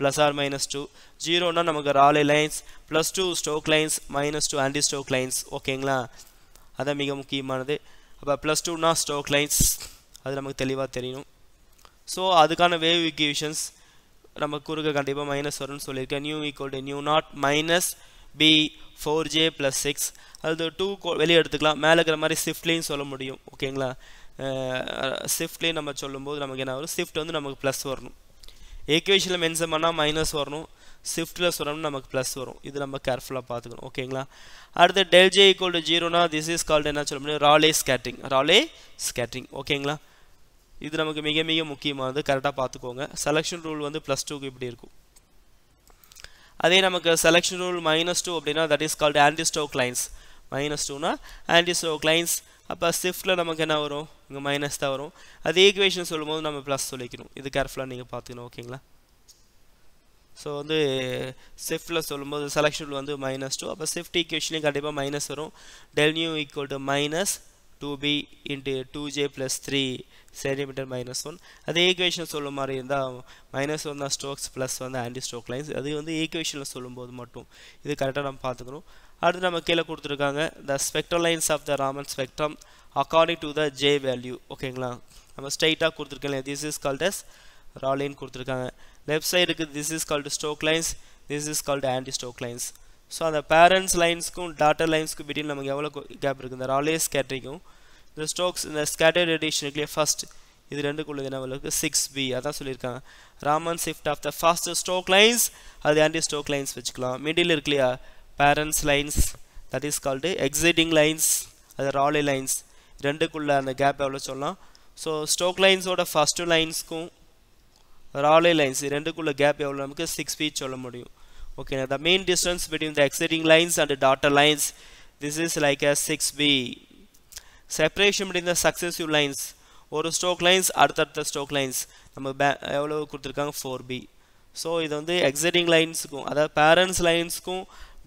plus or minus two ஜீரோனா நமக்கு Rayleigh lines plus two Stoke lines minus two anti stroke lines ஓகேங்களா அதான் மிக முக்கியமானது அப்போ ப்ளஸ் டூனா ஸ்டோக் லைன்ஸ் அது நமக்கு தெளிவாக தெரியும் ஸோ அதுக்கான வேவ் இக்யூஷன்ஸ் நம்ம குறுக்க கண்டிப்பாக மைனஸ் வரும்னு சொல்லியிருக்கேன் nu equal to nu naught minus B four J plus six அது டூ வெளியே எடுத்துக்கலாம் மேலே இருக்கிற மாதிரி ஷிஃப்ட்லேயும் சொல்ல முடியும் ஓகேங்களா ஷிஃப்ட்லேயும் நம்ம சொல்லும்போது நமக்கு என்ன வரும் ஷிஃப்ட் வந்து நமக்கு ப்ளஸ் வரணும் ஈக்குவேஷனில் மென்ஷன் பண்ணால் மைனஸ் வரணும் ஷிஃப்ட்டில் சொல்லணும்னு நமக்கு ப்ளஸ் வரும் இது நம்ம கேர்ஃபுல்லாக பார்த்துக்கணும் ஓகேங்களா அடுத்து டெல்ஜே ஈக்குவல் டு ஜீரோனா திஸ் இஸ் கால்டு என்ன சொல்ல முடியும் ராலே ஸ்கேட்டிங் ராலே ஸ்கேட்டிங் ஓகேங்களா இது நமக்கு மிக மிக முக்கியமானது கரெக்டாக பார்த்துக்கோங்க செலெக்ஷன் ரூல் வந்து ப்ளஸ் டூக்கு இப்படி இருக்கும் அதே நமக்கு செலெக்ஷன் ரூல் மைனஸ் டூ அப்படின்னா that is called anti Stoke lines minus டூனா ஆன்டிஸ்டோக் லைன்ஸ் அப்போ ஸ்விஃப்டில் நமக்கு என்ன வரும் இங்கே மைனஸ் தான் வரும் அது ஈக்குவேஷன் போது நம்ம ப்ளஸ் சொல்லிக்கணும் இது கேர்ஃபுல்லாக நீங்கள் பார்த்துக்கணும் ஓகேங்களா ஸோ வந்து ஸ்விஃப்டில் சொல்லும்போது செலெக்ஷன் வந்து மைனஸ் டூ அப்போ ஸ்விஃப்ட் ஈக்குவேஷன்லேயும் கண்டிப்பாக மைனஸ் வரும் del nu equal to minus 2b into 2j plus 3 centimetre minus one அதே equation சொல்லும் மாதிரி இருந்தால் மைனஸ் ஒன் தான் ஸ்ட்ரோக்ஸ் ப்ளஸ் வந்து ஆன்டி ஸ்ட்ரோக் லைன்ஸ் அது வந்து ஈக்குவேஷனில் சொல்லும்போது மட்டும் இது கரெக்டாக நம்ம பார்த்துக்கணும் அடுத்து நம்ம கீழே கொடுத்துருக்காங்க the spectral lines of the Raman spectrum according to the J value ஓகேங்களா நம்ம ஸ்ட்ரைட்டாக கொடுத்துருக்கேன் திஸ் இஸ் கால்ட் அஸ் ராலின் கொடுத்துருக்காங்க லெஃப்ட் சைடுக்கு this is called stroke lines this is called anti Stoke lines so அந்த பேரண்ட்ஸ் லைன்ஸ்க்கும் டாட்டர் லைன்ஸ்க்கும் பிட்வீன் நமக்கு எவ்வளோ கேப் இருக்குது இந்த ராலே ஸ்கேட்டரிங்கும் இந்த ஸ்டோக்ஸ் இந்த ஸ்கேட்டர் எடிஷன் இருக்குல்லையே ஃபர்ஸ்ட் இது ரெண்டுக்குள்ளது அளவுக்கு சிக்ஸ் பி அதான் சொல்லியிருக்காங்க Raman shift of the first Stoke lines அது ஆண்டி ஸ்டோக் லைன்ஸ் வச்சுக்கலாம் மிடில் இருக்கு இல்லையா parents lines that is called exciting lines அது ராலே லைன்ஸ் ரெண்டுக்குள்ள அந்த கேப் எவ்வளோ சொல்லலாம் ஸோ ஸ்டோக் லைன்ஸோட ஃபஸ்ட்டு லைன்ஸ்க்கும் ராலே லைன்ஸ் ரெண்டுக்குள்ளே கேப் எவ்வளோ நமக்கு சிக்ஸ் பி சொல்ல முடியும் okay now the mean distance between the exciting lines and the dotted lines this is like a 6b separation between the successive lines ஒரு ஸ்ட்ரோக் லைன்ஸ் அடுத்தடுத்த ஸ்ட்ரோக் லைன்ஸ் நம்ம பே எவ்வளோ கொடுத்துருக்காங்க ஃபோர் பி ஸோ இது வந்து எக்ஸைட்டிங் லைன்ஸுக்கும் அதாவது பேரண்ட்ஸ் லைன்ஸுக்கும்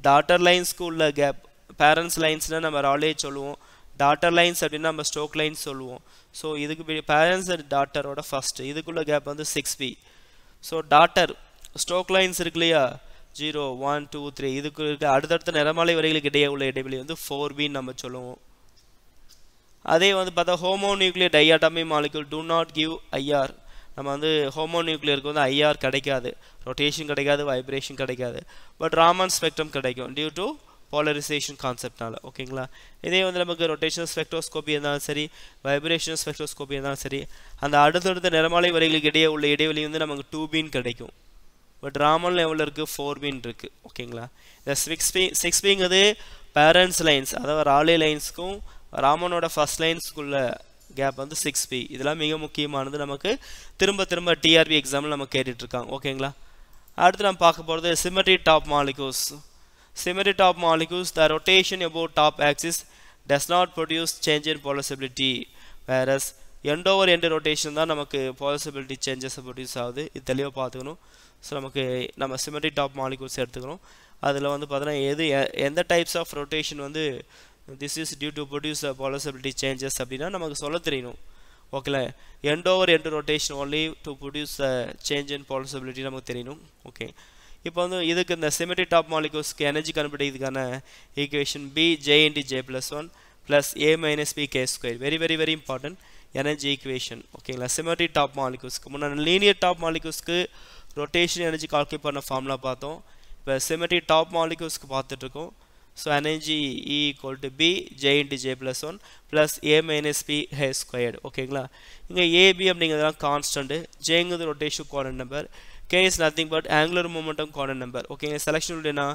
டாட்டர் லைன்ஸ்க்கும் உள்ள கேப் பேரண்ட்ஸ் லைன்ஸ்னால் நம்ம ஆல்ரெடி சொல்லுவோம் டாட்டர் லைன்ஸ் அப்படின்னா நம்ம ஸ்ட்ரோக் லைன்ஸ் சொல்லுவோம் ஸோ இதுக்கு பேரண்ட்ஸ் அண்ட் டாட்டரோட ஃபஸ்ட்டு இதுக்குள்ள கேப் வந்து six B so daughter stroke lines இருக்கு இல்லையா ஜீரோ ஒன் டூ த்ரீ இதுக்கு இருக்க அடுத்தடுத்த நிறமாலை வரைகளுக்கு இடையே உள்ள இடைவெளி வந்து ஃபோர் பின்னு நம்ம சொல்லுவோம் அதே வந்து பார்த்தா homo nuclear diatomic molecule do not give IR நம்ம வந்து ஹோமோ நியூக்ளியருக்கு வந்து ஐஆர் கிடைக்காது ரொட்டேஷன் கிடைக்காது வைப்ரேஷன் கிடைக்காது பட் ராமன் ஸ்பெக்ட்ரம் கிடைக்கும் டியூ டு போலரைசேஷன் கான்செப்ட்னால ஓகேங்களா இதே வந்து நமக்கு ரொட்டேஷன் ஸ்பெக்ட்ரோஸ்கோபி இருந்தாலும் சரி வைப்ரேஷன் ஸ்பெக்ட்ரோஸ்கோபி இருந்தாலும் சரி அந்த அடுத்தடுத்த நிறமாலை வரைகளுக்கு இடையே உள்ள இடைவெளி வந்து நமக்கு டூ பீன் கிடைக்கும் பட் ராமல் எவ்வளோ இருக்குது ஃபோர் பின் இருக்குது ஓகேங்களா இந்த சிக்ஸ் பி சிக்ஸ் பிங்கிறது பேரண்ட்ஸ் லைன்ஸ் அதாவது ராலே லைன்ஸுக்கும் ராமனோட ஃபஸ்ட் லைன்ஸுக்குள்ள கேப் வந்து சிக்ஸ் பி இதெல்லாம் மிக முக்கியமானது நமக்கு திரும்ப திரும்ப டிஆர்பி எக்ஸாமில் நம்ம கேட்டுட்ருக்காங்க ஓகேங்களா அடுத்து நம்ம பார்க்க போகிறது symmetry top molecules symmetry top molecules the rotation about top axis does not produce change in polarisability whereas end over end rotation தான் நமக்கு பாலசிபிலிட்டி சேஞ்சஸ் ப்ரொடியூஸ் ஆகுது இது தெளிவாக பார்த்துக்கணும் ஸோ நமக்கு நம்ம சிமெட்ரிக் டாப் மாலிகூல்ஸ் எடுத்துக்கிறோம் அதில் வந்து பார்த்தோன்னா எது எந்த டைப்ஸ் ஆஃப் ரொட்டேஷன் வந்து this is due to produce a polarisability changes அப்படின்னா நமக்கு சொல்ல தெரியணும் ஓகேல end over end rotation only to produce a change in polarisability நமக்கு தெரியணும் ஓகே இப்போ வந்து இதுக்கு இந்த சிமெட்ரிக் டாப் மாலிகூல்ஸ்க்கு எனர்ஜி கண்டுபிடிக்கிறதுக்கான equation B J into J plus one plus A minus B K square very very very important energy equation ஓகேங்களா சிமெட்ரிக் டாப் மாலிகூல்ஸ்க்கு முன்னாடி linear top மாலிகூல்ஸ்க்கு rotation energy calculate பண்ண ஃபார்முலா பார்த்தோம் இப்போ சிமெட்ரி டாப் மாலிகூல்ஸ்க்கு பார்த்துட்ருக்கோம் so energy E equal to B J into J plus one plus A minus B ஹே ஸ்கொயர்டு ஓகேங்களா இங்கே ஏபி அப்படிங்கிறதுலாம் கான்ஸ்டன்ட்டு ஜேங்கிறது rotation quantum number K is nothing but angular momentum quantum number ஓகேங்க செலெக்ஷன் என்ன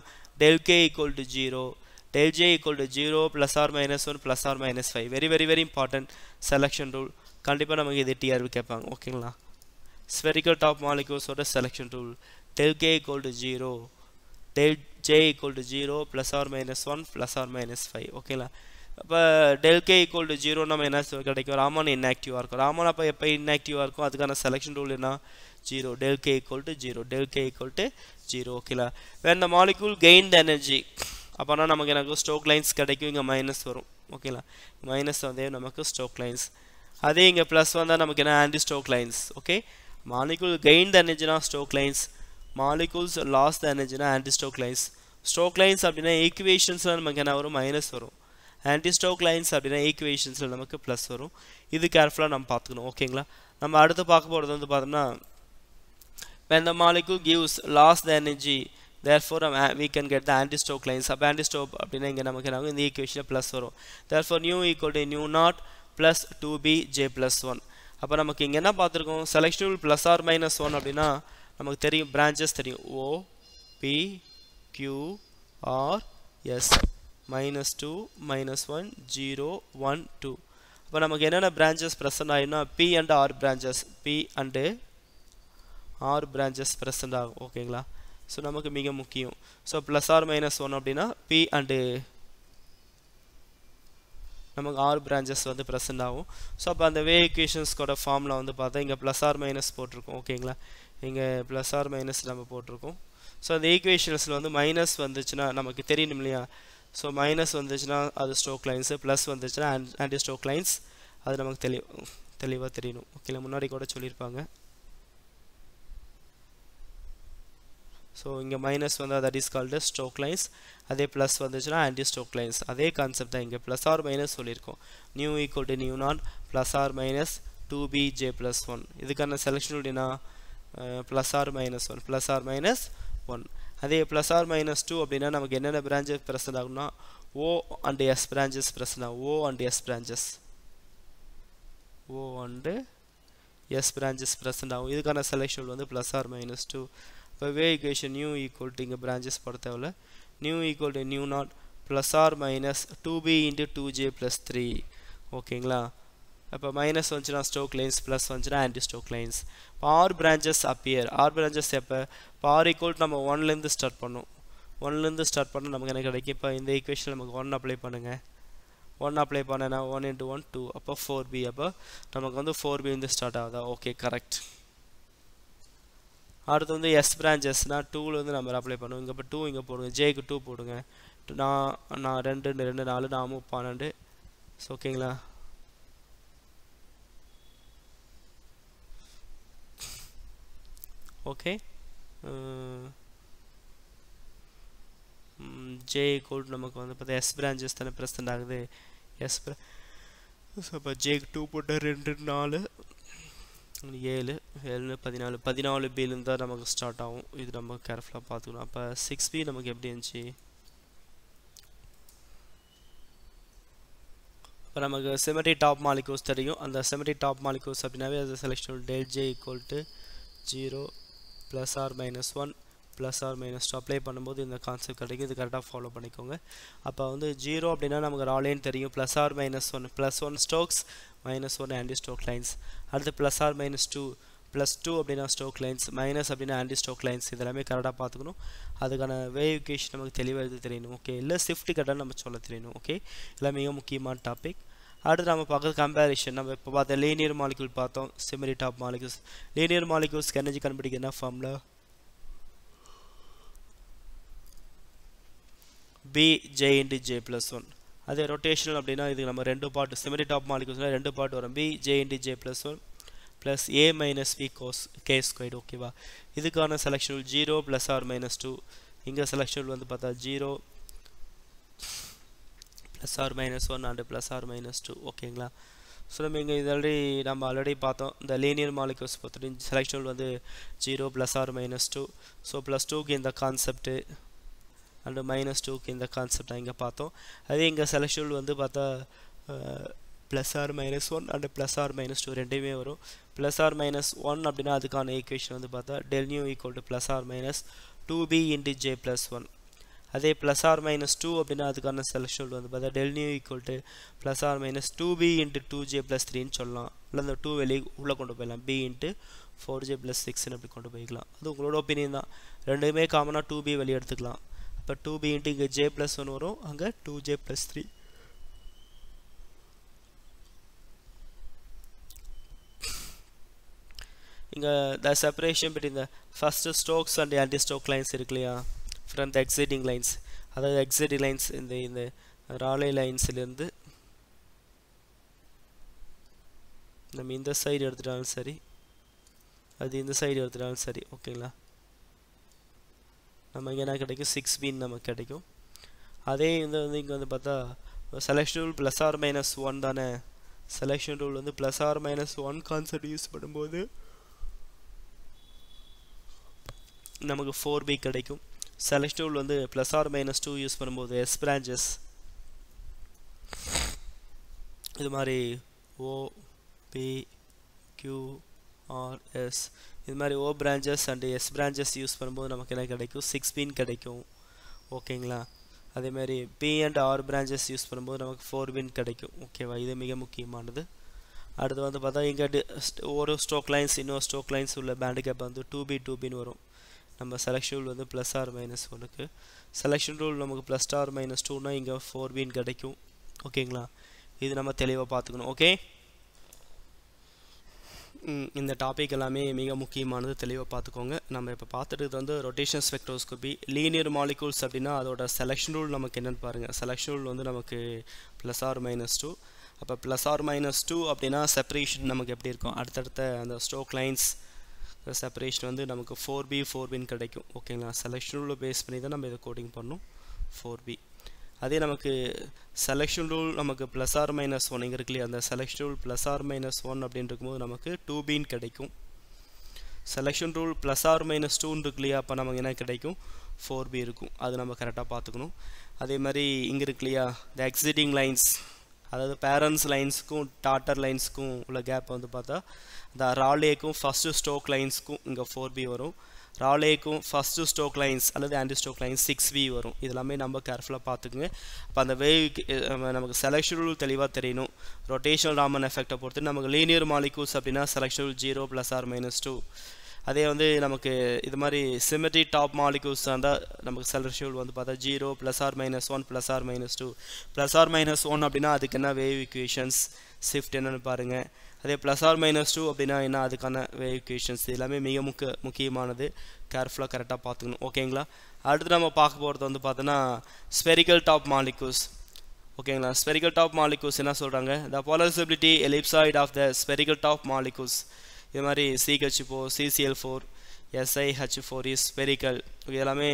del K equal to zero del j equal to 0 plus or minus 1 plus or minus 5 very very very important selection rule கண்டிப்பாக நமக்கு இது டிஆர்வி கேட்பாங்க ஓகேங்களா spherical top molecule. So the selection rule, del k equal to 0 del j equal to 0 plus or minus 1 plus or minus 5 okay la but del k equal to 0 no minus so kadaik or amon inactive arco amon appa epa inactive arco adukana selection rule na 0 del k equal to 0 del k equal to 0 okay la when the molecule gained energy abana na namak enak stoke lines kadaikum inga minus varum okay la minus vandhe namak stoke lines adhe one. Then vandha namak ena anti stoke lines okay Molecule gained the energyனா stroke lines. Molecules lost the energyனா anti-stroke lines. Stroke lines அப்படினா equationsல நமக்கு என்ன வரும் minus வரும். anti-stroke lines அப்படினா equationsல நமக்கு plus வரும். இது carefulா நாம் பார்த்துக்கணும் ஓகேங்களா நம்ம அடுத்து பார்க்க போகிறது வந்து பார்த்தோம்னா when the molecule gives lost the energy therefore we can get the anti-stroke lines அப்போ anti-stroke அப்படின்னா இங்கே நமக்கு என்ன இந்த ஈக்குவேஷனில் ப்ளஸ் வரும் therefore new equal to new naught plus 2b j plus 1 அப்போ நமக்கு இங்கே என்ன பார்த்துருக்கோம் செலக்ஷனபிள் ப்ளஸ் ஆர் மைனஸ் ஒன் அப்படின்னா நமக்கு தெரியும் பிரான்ச்சஸ் தெரியும் O P Q R S minus two minus one zero one two அப்போ நமக்கு என்னென்ன பிரான்ச்சஸ் ப்ரெசன்ட் ஆகும்னா P and R branches P and R branches present ஆகும் ஓகேங்களா ஸோ நமக்கு மிக முக்கியம் so plus or minus one அப்படின்னா பி அண்டு நமக்கு ஆறு பிரான்ச்சஸ் வந்து ப்ரெசென்ட் ஆகும் ஸோ அப்போ அந்த வே ஈக்குவேஷன்ஸ்கோட ஃபார்மில் வந்து பார்த்தா இங்கே ப்ளஸ் ஆர் மைனஸ் போட்டிருக்கோம் ஓகேங்களா இங்கே ப்ளஸ் ஆர் மைனஸ் நம்ம போட்டிருக்கோம் ஸோ அந்த ஈக்குவேஷன்ஸில் வந்து மைனஸ் வந்துச்சுன்னா நமக்கு தெரியணும் இல்லையா ஸோ மைனஸ் வந்துச்சுன்னா அது ஸ்டோக் லைன்ஸு ப்ளஸ் வந்துச்சுன்னா ஆன்டி ஸ்டோக் லைன்ஸ் அது நமக்கு தெளிவு தெளிவாக தெரியணும் ஓகேங்களா முன்னாடி கூட சொல்லியிருப்பாங்க ஸோ இங்கே மைனஸ் வந்தால் that is called stroke lines அதே ப்ளஸ் வந்துச்சுன்னா ஆன்டி ஸ்டோக் லைன்ஸ் அதே கான்செப்ட் தான் இங்கே ப்ளஸ் ஆர் மைனஸ் சொல்லியிருக்கோம் nu equal to nu not plus or minus two B J plus one இதுக்கான செலெக்ஷன் அப்படின்னா plus or minus one plus or minus one அதே ப்ளஸ் ஆர் மைனஸ் டூ அப்படின்னா நமக்கு என்னென்ன பிரான்ச்சஸ் ப்ரெசன்ட் ஆகும்னா O and S branches present ஆகும் O and S branches O and S branches present ஆகும் இதுக்கான செலெக்ஷன் வந்து ப்ளஸ் ஆர் மைனஸ் டூ இப்போ வே ஈக்குவேஷன் நியூ ஈக்குவல் டு இங்கே பிரான்ச்சஸ் போட தேவையில்ல nu equal to nu not plus or minus two B into two J plus three ஓகேங்களா அப்போ மைனஸ் வந்துச்சுன்னா ஸ்டோக் லைன்ஸ் ப்ளஸ் வந்துச்சுன்னா anti stroke lines R branches appear R branches எப்போ பார் ஈக்குவல் நம்ம ஒன்லேருந்து ஸ்டார்ட் பண்ணும் ஒன்லேருந்து ஸ்டார்ட் பண்ணால் நமக்கு எனக்கு கிடைக்கும் இப்போ இந்த ஈக்குவேஷன் நமக்கு ஒன் அப்ளை பண்ணுங்கள் ஒன் அப்ளை பண்ணேன்னா ஒன் இன்ட்டு ஒன் டூ அப்போ ஃபோர் பி அப்போ நமக்கு வந்து ஃபோர் பி வந்து ஸ்டார்ட் ஆகுதா ஓகே கரெக்ட் அடுத்து வந்து எஸ் பிரான்ச்சஸ்னா டூவில் வந்து நம்பர் அப்ளை பண்ணுவோம் இங்கே இப்போ டூ இங்கே போடுங்க ஜேக்கு டூ போடுங்க நான் நான் ரெண்டு ரெண்டு நாலு நாமும் பன்னெண்டு ஸோ ஓகேங்களா ஓகே ஜே கோல்ட் நமக்கு வந்து பார்த்தா எஸ் பிரான்ச்சஸ் தானே பிரசன்ட் ஆகுது எஸ் ஸோ இப்போ ஜேக்கு டூ போட்டால் ரெண்டு நாலு மூணு ஏழு ஏழுன்னு பதினாலு பதினாலு பிலிருந்து தான் நமக்கு ஸ்டார்ட் ஆகும் இது நம்ம கேர்ஃபுல்லாக பார்த்துக்கணும் அப்போ சிக்ஸ் பி நமக்கு எப்படி இருந்துச்சு இப்போ நமக்கு செமெட்ரி டாப் மாலிகோஸ் தெரியும் அந்த செமெட்ரி டாப் மாலிகோஸ் அப்படின்னாவே அது செலெக்ஷன் டேட் J equal to zero plus or minus one plus or minus two apply பண்ணும்போது இந்த கான்செப்ட் கிடைக்கும் இது கரெக்டாக ஃபாலோ பண்ணிக்கோங்க அப்போ வந்து ஜீரோ அப்படின்னா நமக்கு ராலேன்னு தெரியும் plus or minus one plus one Stokes minus anti anti stroke lines அடுத்து plus or minus two plus two அப்படின்னா ஸ்டோக் லைன்ஸ் மைனஸ் அப்படின்னா ஆன்டி ஸ்டோக் லைன்ஸ் இதெல்லாமே கரெக்டாக பார்த்துக்கணும் அதுக்கான equation நமக்கு தெளிவாக இது தெரியணும் ஓகே இல்லை ஷிஃப்ட் கரெக்டாக நம்ம சொல்ல தெரியணும் ஓகே எல்லாம் மிக முக்கியமான டாபிக் அடுத்து நம்ம பார்க்குறது கம்பேரிஷன் நம்ம இப்போ பார்த்தோம் லீனியர் மாலிக்யூல் பார்த்தோம் சிமிலி top molecules linear molecules energy கண்டுபிடிக்க என்ன ஃபார்மில் B J J plus one அதே ரொட்டேஷனல் அப்படின்னா இதுக்கு நம்ம ரெண்டு பார்ட் சிமெரி டாப் மாலிகூல்ஸ்னால் ரெண்டு பார்ட் வரும் B J into J plus one plus A minus B கோஸ் கே ஸ்கொயர்டு ஓகேவா இதுக்கான selection rule zero plus or minus two இங்கே செலக்ஷன் ரூல் வந்து பார்த்தா zero plus or minus one and plus or minus two ஓகேங்களா ஸோ நம்ம இங்கே இது ஆல்ரெடி நம்ம ஆல்ரெடி பார்த்தோம் இந்த லீனியர் மாலிகூல்ஸ் பொறுத்தவரைக்கும் செலக்ஷன் ரூல் வந்து zero plus or minus two so plus டூக்கு இந்த கான்செப்ட்டு அண்டு மைனஸ் டூக்கு இந்த கான்செப்டை இங்கே பார்த்தோம் அதே இங்கே செலக்ஷுவல் வந்து பார்த்தா plus or minus one and plus or minus two ரெண்டுமே வரும் ப்ளஸ் ஆர் மைனஸ் ஒன் அப்படின்னா அதுக்கான ஈக்குவேஷன் வந்து பார்த்தா del nu equal to plus or minus two B into J plus one அதே ப்ளஸ் ஆர் மைனஸ் டூ அப்படின்னா அதுக்கான செலக்ஷன் வந்து பார்த்தா del nu equal to plus or minus two B into two J plus த்ரீன்னு சொல்லலாம் இல்லை அந்த டூ வெளியே உள்ளே கொண்டு போயிடலாம் B into four J plus சிக்ஸ்னு அப்படி கொண்டு போய்க்கலாம் அது உங்களோட ஒப்பீனியன் தான் ரெண்டுமே காமனாக டூ பி வெளியே எடுத்துக்கலாம் இப்போ டூ பி இன்ட்டு இங்கே ஜே ப்ளஸ் ஒன்று வரும் அங்கே டூ ஜே ப்ளஸ் த்ரீ இங்கே the separation between the first strokes and anti stroke lines இருக்கு இல்லையா ஃப்ரம் த எக்ஸிட்டிங் லைன்ஸ் அதாவது எக்ஸிட்டிங் லைன்ஸ் இந்த இந்த ராலை லைன்ஸ்லேருந்து நம்ம இந்த சைடு எடுத்துட்டாலும் சரி அது இந்த சைடு எடுத்துட்டாலும் சரி ஓகேங்களா நமக்கு என்ன கிடைக்கும் சிக்ஸ் பின் நமக்கு கிடைக்கும் அதே வந்து வந்து இங்கே வந்து பார்த்தா selection rule plus or minus one தானே செலெக்ஷன் ரூல் வந்து plus or minus one concept use பண்ணும்போது நமக்கு ஃபோர் பி கிடைக்கும் செலக்ட் டூல் வந்து plus or minus two use பண்ணும்போது எஸ் பிரான்ச்சஸ் இது மாதிரி ஓ பி கியூ ஆர்எஸ் இது மாதிரி O branches and S branches use பண்ணும்போது நமக்கு என்ன கிடைக்கும் சிக்ஸ் பின் கிடைக்கும் ஓகேங்களா அதேமாரி P and R branches use பண்ணும்போது நமக்கு ஃபோர் பின் கிடைக்கும் ஓகேவா இது மிக முக்கியமானது அடுத்து வந்து பார்த்தா இங்கே ஒரு ஸ்டோக் லைன்ஸ் இன்னொரு ஸ்டோக் லைன்ஸ் உள்ள பேண்டு கேப் வந்து டூ பி டூ பின்னு வரும் நம்ம செலெக்ஷன் ரூல் வந்து ப்ளஸ் ஆர் மைனஸ் ஒன்றுக்கு செலெக்ஷன் ரூல் நமக்கு ப்ளஸ் ஆர் மைனஸ் டூனால் இங்கே ஃபோர் பின் கிடைக்கும் ஓகேங்களா இது நம்ம தெளிவாக பார்த்துக்கணும் ஓகே இந்த டாபிக் எல்லாமே மிக முக்கியமானது தெளிவாக பார்த்துக்கோங்க நம்ம இப்போ பார்த்துட்டு வந்து ரொட்டேஷன் ஸ்பெக்ட்ரோஸ்கோபி லீனியர் மாலிகூல்ஸ் அப்படின்னா அதோட செலெக்ஷன் ரூல் நமக்கு என்னென்னு பாருங்கள் செலெக்ஷன் ரூல் வந்து நமக்கு ப்ளஸ் ஆர் மைனஸ் டூ அப்போ ப்ளஸ் ஆர் மைனஸ் டூ அப்படின்னா செப்பரேஷன் நமக்கு எப்படி இருக்கும் அடுத்தடுத்த அந்த ஸ்டோக் லைன்ஸ் செப்பரேஷன் வந்து நமக்கு ஃபோர் பி ஃபோர் பின்னு கிடைக்கும் ஓகேங்களா செலெக்ஷன் ரூலில் பேஸ் பண்ணி தான் நம்ம இதை கோடிங் பண்ணணும் ஃபோர் பி அதே நமக்கு செலெக்ஷன் ரூல் நமக்கு ப்ளஸ் ஆர் மைனஸ் ஒன் இங்கே இருக்கு அந்த selection rule plus or minus one அப்படின்னு இருக்கும்போது நமக்கு டூ பின் கிடைக்கும் selection rule plus or minus டூன்னு இருக்கு இல்லையா அப்போ நமக்கு என்ன கிடைக்கும் ஃபோர் பி இருக்கும் அது நம்ம கரெக்டாக பார்த்துக்கணும் அதே மாதிரி இங்கே இருக்கு இல்லையா த எக்ஸிட்டிங் லைன்ஸ் அதாவது பேரண்ட்ஸ் லைன்ஸுக்கும் டாட்டர் லைன்ஸுக்கும் உள்ள கேப் வந்து பார்த்தா இந்த ராலேக்கும் ஃபஸ்ட்டு ஸ்டோக் லைன்ஸுக்கும் இங்கே ஃபோர் பி வரும் ராலேக்கும் ஃபஸ்ட்டு ஸ்டோக் லைன்ஸ் அல்லது anti stroke lines six B வரும் இதெல்லாமே நம்ம கேர்ஃபுல்லாக பார்த்துக்குங்க அப்போ அந்த வேவுக்கு நமக்கு செலக்ஷனல் தெளிவாக தெரியணும் ரொட்டேஷனல் ராமன் எஃபெக்டை பொறுத்து நமக்கு லீனியர் மாலிகூல்ஸ் அப்படின்னா selection zero plus or minus two அதே வந்து நமக்கு இது மாதிரி சிமெட்ரி டாப் மாலிகூல்ஸ் இருந்தால் நமக்கு செலர்ஷியூல் வந்து பார்த்தா zero plus or minus one plus or minus two plus or minus one அப்படின்னா அதுக்கு என்ன வேவ் இக்குவேஷன்ஸ் ஷிஃப்ட் என்னென்னு பாருங்கள் அதே ப்ளஸ் ஆர் மைனஸ் டூ அப்படின்னா என்ன அதுக்கான ஈக்குவேஷன்ஸ் எல்லாமே மிக முக்க முக்கியமானது கேர்ஃபுல்லாக கரெக்டாக பார்த்துக்கணும் ஓகேங்களா அடுத்து நம்ம பார்க்க போகிறது வந்து பார்த்தோன்னா ஸ்பெரிக்கல் டாப் மாலிகூஸ் ஓகேங்களா ஸ்பெரிக்கல் டாப் மாலிகூஸ் என்ன சொல்கிறாங்க the polarisability ellipsoid of the spherical top molecules இது மாதிரி C H four C C L four S I H four is spherical okay எல்லாமே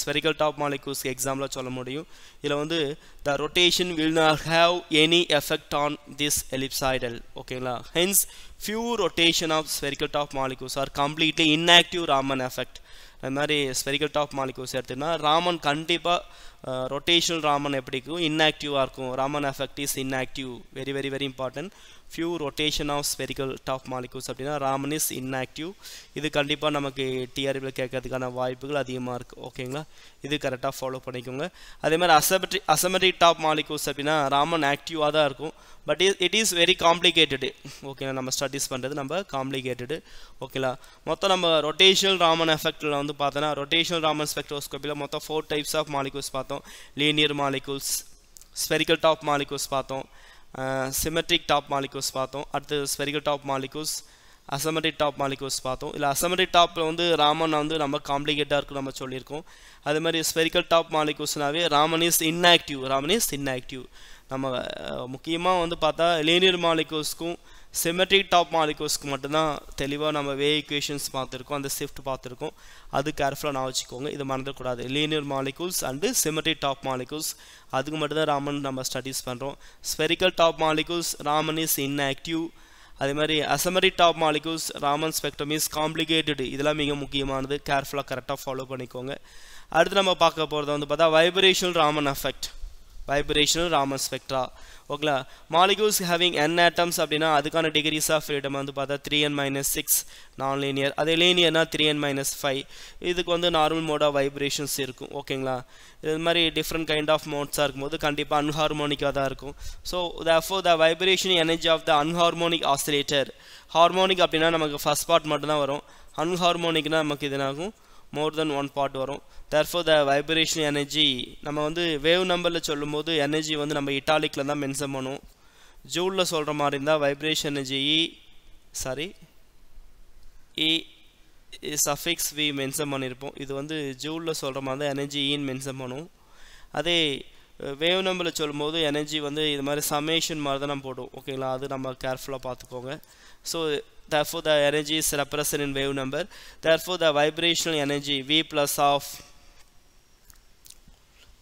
ஸ்பெரிக்கல் டாப் மாலிகூல்ஸ்க்கு எக்ஸாம்பிளாக சொல்ல முடியும் இதில் வந்து the rotation will not have any effect on this ellipsoidal ஓகேங்களா hence pure rotation of spherical top molecules are completely inactive Raman effect அது மாதிரி ஸ்பெரிக்கல் டாப் மாலிகூல்ஸ் எடுத்துன்னா ராமன் கண்டிப்பாக ரொட்டேஷனல் ராமன் எப்படி இருக்கும் இன்ஆக்டிவாக இருக்கும் Raman effect is inactive very very very important pure rotation of spherical top molecules அப்படின்னா ராமன் இஸ் இன்ஆக்டிவ் இது கண்டிப்பாக நமக்கு டிஆர்பியில் கேட்கறதுக்கான வாய்ப்புகள் அதிகமாக இருக்குது ஓகேங்களா இது கரெக்டாக ஃபாலோ பண்ணிக்கோங்க அதே மாதிரி அசமெட்ரி அசமெட்ரிக் டாப் மாலிகூல்ஸ் அப்படின்னா ராமன் ஆக்டிவாக தான் இருக்கும் but it is very complicated ஓகேங்களா நம்ம ஸ்டடீஸ் பண்ணுறது நம்ம காம்ப்ளிகேட்டடு ஓகேங்களா மொத்தம் நம்ம ரொட்டேஷனல் ராமன் எஃபெக்டில் வந்து பார்த்தோன்னா ரொட்டேஷனல் ராமன் ஸ்பெக்ட்ரோஸ்கோப்பியில் மொத்தம் ஃபோர் டைப்ஸ் ஆஃப் மாலிகூல்ஸ் பார்த்தோம் linear molecules spherical top molecules பார்த்தோம் சிமெட்ரிக் டாப் மாலிகூல்ஸ் பார்த்தோம் அடுத்து spherical top molecules asymmetric top molecules பார்த்தோம் இல்லை அசமெட்ரிக் டாப்பில் வந்து ராமன் வந்து நம்ம காம்ப்ளிகேட்டாக இருக்கும் நம்ம சொல்லியிருக்கோம் அதே மாதிரி ஸ்பெரிக்கல் டாப் மாலிகூஸ்னாவே Raman is inactive Raman is inactive நம்ம முக்கியமாக வந்து பார்த்தா லீனியர் மாலிகூல்ஸ்க்கும் சிமெட்ரிக் டாப் மாலிகூல்ஸ்க்கு மட்டும்தான் தெளிவாக நம்ம வே ஈக்குவேஷன்ஸ் பார்த்துருக்கோம் அந்த ஷிஃப்ட் பார்த்துருக்கோம் அது கேர்ஃபுல்லாக நான் வச்சுக்கோங்க இது மறந்துடக்கூடாது linear molecules and symmetric top molecules அதுக்கு மட்டும்தான் ராமன் நம்ம ஸ்டடீஸ் பண்ணுறோம் spherical top molecules Raman is inactive அதே மாதிரி asymmetric top molecules Raman spectrum is complicated இதெல்லாம் மிக முக்கியமானது கேர்ஃபுல்லாக கரெக்டாக ஃபாலோ பண்ணிக்கோங்க அடுத்து நம்ம பார்க்க போகிறது வந்து பார்த்தா vibrational Raman effect vibrational Raman spectra ஓகேங்களா மாலிகூல்ஸ் ஹேவிங் என் ஆட்டம்ஸ் அப்படின்னா அதுக்கான டிகிரிஸ் ஆஃப் ஃப்ரீடம் வந்து பார்த்தா three N minus six non linear அதே லீனியர்னா த்ரீ என் மைனஸ் ஃபைவ் இதுக்கு வந்து நார்மல் மோட் ஆஃப் வைப்ரேஷன்ஸ் இருக்கும் ஓகேங்களா இது மாதிரி டிஃப்ரெண்ட் கைண்ட் ஆஃப் மோட்ஸாக இருக்கும்போது கண்டிப்பாக அன்ஹார்மோனிக்காக தான் இருக்கும் so therefore the vibration energy of the anharmonic oscillator harmonic அப்படின்னா நமக்கு ஃபஸ்ட் பார்ட் மட்டும்தான் வரும் அன்ஹார்மோனிக்னால் நமக்கு இதனாகும் மோர் தென் ஒன் பார்ட் வரும் தர்ஃபோ த வைப்ரேஷன் எனர்ஜி நம்ம வந்து வேவ் நம்பரில் சொல்லும்போது எனர்ஜி வந்து நம்ம இட்டாலிக்கில் தான் மென்ஷன் பண்ணும் ஜூலில் சொல்கிற மாதிரி இருந்தால் vibration energy E sorry E suffix we mention பண்ணியிருப்போம் இது வந்து ஜூலில் சொல்கிற மாதிரி தான் எனர்ஜி இன்னு e மென்ஷன் பண்ணும் அதே வேவ் நம்பரில் சொல்லும்போது எனர்ஜி வந்து இது மாதிரி சமேஷன் மாதிரி தான் நம்ம போடுவோம் ஓகேங்களா அது நம்ம கேர்ஃபுல்லாக பார்த்துக்கோங்க so Therefore, the energy is represented in wave number. Therefore, the vibrational energy V plus of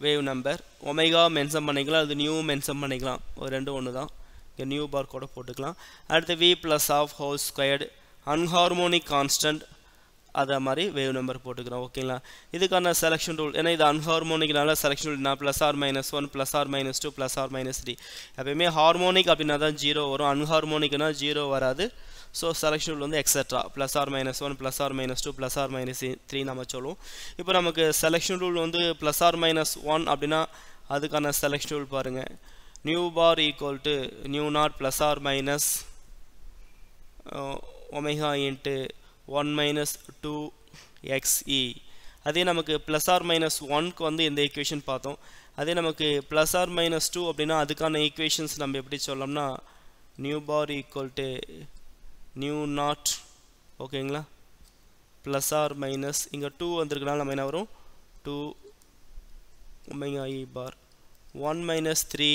wave number omega mention பண்ணிக்கலாம் அது நியூ மென்ஷன் பண்ணிக்கலாம் ஒரு ரெண்டு ஒன்று தான் இங்கே நியூ பார் கூட போட்டுக்கலாம் அடுத்து V plus of whole squared anharmonic constant அதே மாதிரி வேவ் நம்பர் போட்டுக்கிறோம் ஓகேங்களா இதுக்கான செலெக்ஷன் ரூல் ஏன்னா இது அன்ஹார்மோனிக்னால செலெக்ஷன் ரூல் நான் plus or minus one plus or minus two plus or minus three எப்பயுமே ஹார்மோனிக் அப்படின்னா தான் ஜீரோ வரும் அன்ஹார்மோனிக்னா ஜீரோ வராது ஸோ செலக்ஷன் ரூல் வந்து extra plus or minus one plus or minus two plus or minus three நம்ம சொல்லுவோம் இப்போ நமக்கு செலெக்ஷன் ரூல் வந்து ப்ளஸ் ஆர் மைனஸ் ஒன் அப்படின்னா அதுக்கான செலெக்ஷன் ரூல் பாருங்கள் nu bar equal to nu not plus or minus omega into one minus two X E அதே நமக்கு ப்ளஸ் ஆர் மைனஸ் ஒன்க்கு வந்து இந்த ஈக்குவேஷன் பார்த்தோம் அதே நமக்கு ப்ளஸ் ஆர் மைனஸ் டூ அப்படின்னா அதுக்கான ஈக்குவேஷன்ஸ் நம்ம எப்படி சொல்லோம்னா nu bar equal to nu nought ஓகேங்களா ப்ளஸ் ஆர் மைனஸ் இங்கே டூ வந்திருக்கனால நம்ம என்ன வரும் two omega E bar one minus three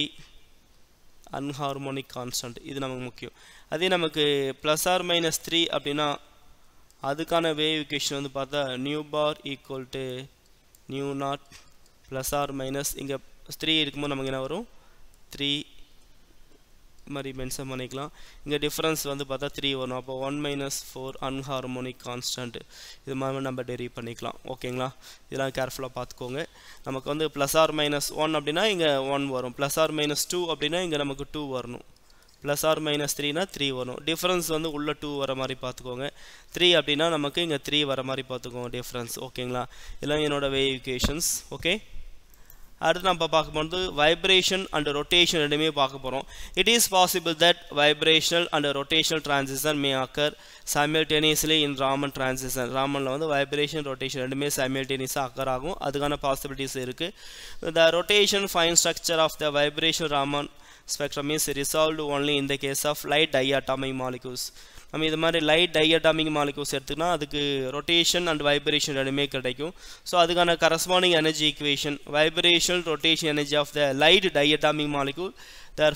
anharmonic constant இது நமக்கு முக்கியம் அதே நமக்கு ப்ளஸ் ஆர் மைனஸ் த்ரீ அப்படின்னா அதுக்கான வேவ் இக்குவேஷன் வந்து பார்த்தா nu bar equal to nu not plus or minus இங்கே த்ரீ இருக்கும்போது நமக்கு என்ன வரும் த்ரீ மாதிரி மென்ஷன் பண்ணிக்கலாம் இங்கே டிஃப்ரென்ஸ் வந்து பார்த்தா த்ரீ வரும் அப்போ one minus four anharmonic constant இது மாதிரி நம்ம டெரிவ் பண்ணிக்கலாம் ஓகேங்களா இதெல்லாம் கேர்ஃபுல்லாக பார்த்துக்கோங்க நமக்கு வந்து ப்ளஸ் ஆர் மைனஸ் ஒன் அப்படின்னா இங்கே ஒன் வரும் ப்ளஸ் ஆர் மைனஸ் டூ அப்படின்னா இங்கே நமக்கு டூ வரணும் ப்ளஸ் ஆர் மைனஸ் த்ரீனா த்ரீ வரும் டிஃப்ரென்ஸ் வந்து உள்ளே டூ வர மாதிரி பார்த்துக்கோங்க த்ரீ அப்படின்னா நமக்கு இங்கே த்ரீ வர மாதிரி பார்த்துக்கோங்க டிஃப்ரென்ஸ் ஓகேங்களா இதெல்லாம் என்னோடய வெரிஃபிகேஷன்ஸ் ஓகே அடுத்து நம்ம பார்க்க போகிறது வைப்ரேஷன் அண்ட் ரொட்டேஷன் ரெண்டுமே பார்க்க போகிறோம் it is possible that vibrational and rotational transition may occur simultaneously in Raman transition ராமனில் வந்து வைப்ரேஷன் ரொட்டேஷன் ரெண்டுமே சைமில்டேனியஸாக அக்கர் ஆகும் அதுக்கான பாசிபிலிட்டிஸ் இருக்குது the rotation fine structure of the vibration Raman spectrum is resolved only in the case of light atomic molecules நம்ம இது மாதிரி லைட் டையடாமிக் மாலிகூல்ஸ் எடுத்துக்கினா அதுக்கு ரொட்டேஷன் அண்ட் வைப்ரேஷன் ரெண்டுமே கிடைக்கும் ஸோ அதுக்கான corresponding energy equation vibration rotation energy of the light diatomic molecule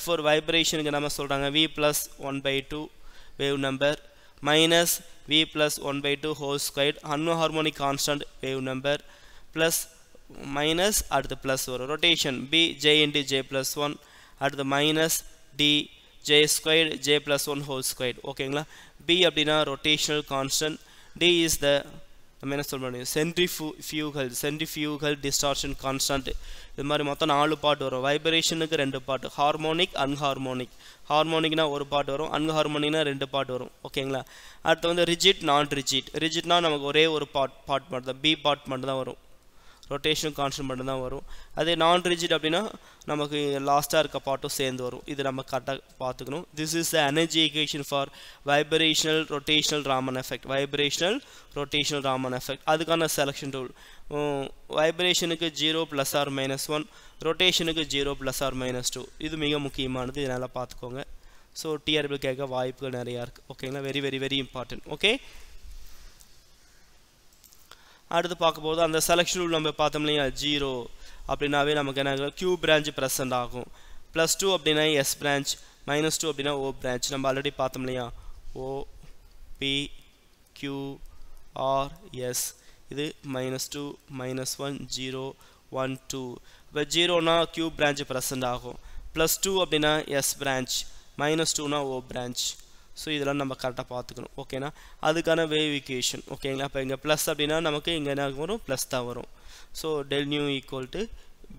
for வைப்ரேஷனுக்கு நம்ம சொல்கிறாங்க V plus one by two wave number minus V plus one by two whole square anharmonic constant wave number plus minus அடுத்து ப்ளஸ் வரும் rotation B J into J plus one அடுத்து minus D J square J plus one whole square ஓகேங்களா பி அப்படின்னா rotational constant D is the நம்ம என்ன சொல்ல முடியும் centrifugal centrifugal distortion constant இது மாதிரி மொத்தம் நாலு பாட்டு வரும் வைப்ரேஷனுக்கு ரெண்டு பாட்டு ஹார்மோனிக் அன்ஹார்மோனிக் ஹார்மோனிக்னா ஒரு பாட்டு வரும் அன்ஹார்மோனிக்னா ரெண்டு பாட்டு வரும் ஓகேங்களா அடுத்து வந்து ரிஜிட் நான் ரிஜிட் ரிஜிட்னா நமக்கு ஒரே ஒரு பாட் பாட் மட்டும் தான் பி பாட் மட்டும் தான் வரும் ரொட்டேஷன் கான்ஸ்டன்ட் மட்டும்தான் வரும் அதே நான் ரிஜிட் அப்படின்னா நமக்கு லாஸ்ட்டாக இருக்க பாட்டும் சேர்ந்து வரும் இது நம்ம கரெக்டாக பார்த்துக்கணும் this is the energy equation for vibrational rotational Raman effect vibrational rotational Raman effect அதுக்கான செலக்ஷன் டூல் வைப்ரேஷனுக்கு zero plus or minus one ரொட்டேஷனுக்கு zero plus or minus two இது மிக முக்கியமானது இதனால் பார்த்துக்கோங்க ஸோ டிஆர்பில் கேட்க வாய்ப்புகள் நிறையா இருக்குது ஓகேங்களா very very very important okay அடுத்து பார்க்கும்போது அந்த செலக்ஷன் ரூல் நம்ம பார்த்தோம் இல்லையா ஜீரோ அப்படின்னாவே நமக்கு என்ன கியூ பிரான்ச் ப்ரெசென்ட் ஆகும் ப்ளஸ் டூ அப்படின்னா எஸ் பிரான்ச் மைனஸ் டூ அப்படின்னா ஓ பிரான்ச் நம்ம ஆல்ரெடி பார்த்தோம் இல்லையா O P Q R S இது minus two minus one zero one two இப்போ ஜீரோனா கியூ பிரான்ச் ப்ரெசென்ட் ஆகும் ப்ளஸ் டூ அப்படின்னா எஸ் பிரான்ச் மைனஸ் டூனா ஓ பிரான்ச் ஸோ இதெல்லாம் நம்ம கரெக்டாக பார்த்துக்கணும் ஓகேனா அதுக்கான வேவ் ஈக்குவேஷன் ஓகேங்களா அப்போ இங்கே ப்ளஸ் அப்படின்னா நமக்கு இங்கே என்ன வரும் ப்ளஸ் தான் வரும் so del nu equal to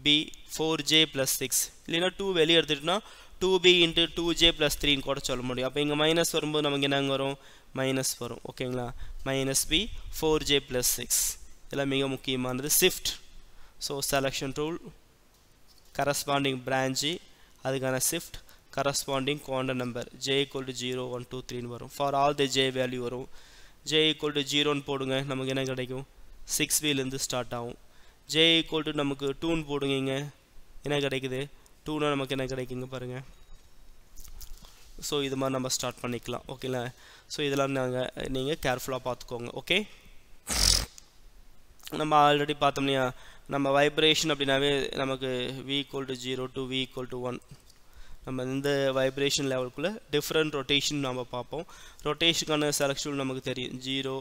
B four J plus six இல்லைன்னா டூ வெளியே எடுத்துகிட்டோம்னா two B into two J plus த்ரீன்னு கூட சொல்ல முடியும் அப்போ இங்கே மைனஸ் வரும்போது நமக்கு என்னங்க வரும் மைனஸ் வரும் ஓகேங்களா minus B four J plus six இதெல்லாம் மிக முக்கியமானது shift so selection rule corresponding branch அதுக்கான shift corresponding quantum number J equal to zero one two த்ரீன்னு வரும் for all the J value வரும் ஜே ஈக்குவல் டு ஜீரோன்னு போடுங்க நமக்கு என்ன கிடைக்கும் சிக்ஸ் விலேருந்து ஸ்டார்ட் ஆகும் ஜே ஈக்குவல் டு நமக்கு டூன்னு போடுங்க என்ன கிடைக்குது டூனா நமக்கு என்ன கிடைக்குங்க பாருங்கள் ஸோ இது மாதிரி நம்ம ஸ்டார்ட் பண்ணிக்கலாம் ஓகேங்களா ஸோ இதெல்லாம் நாங்கள் நீங்கள் கேர்ஃபுல்லாக பார்த்துக்கோங்க ஓகே நம்ம ஆல்ரெடி பார்த்தோம்னியா நம்ம வைப்ரேஷன் அப்படின்னாவே நமக்கு V equal to zero to V equal to one நம்ம இந்த வைப்ரேஷன் லெவலுக்குள்ளே டிஃப்ரெண்ட் ரொட்டேஷன் நம்ம பார்ப்போம் ரொட்டேஷனுக்கான செலக்ஷன் நமக்கு தெரியும் zero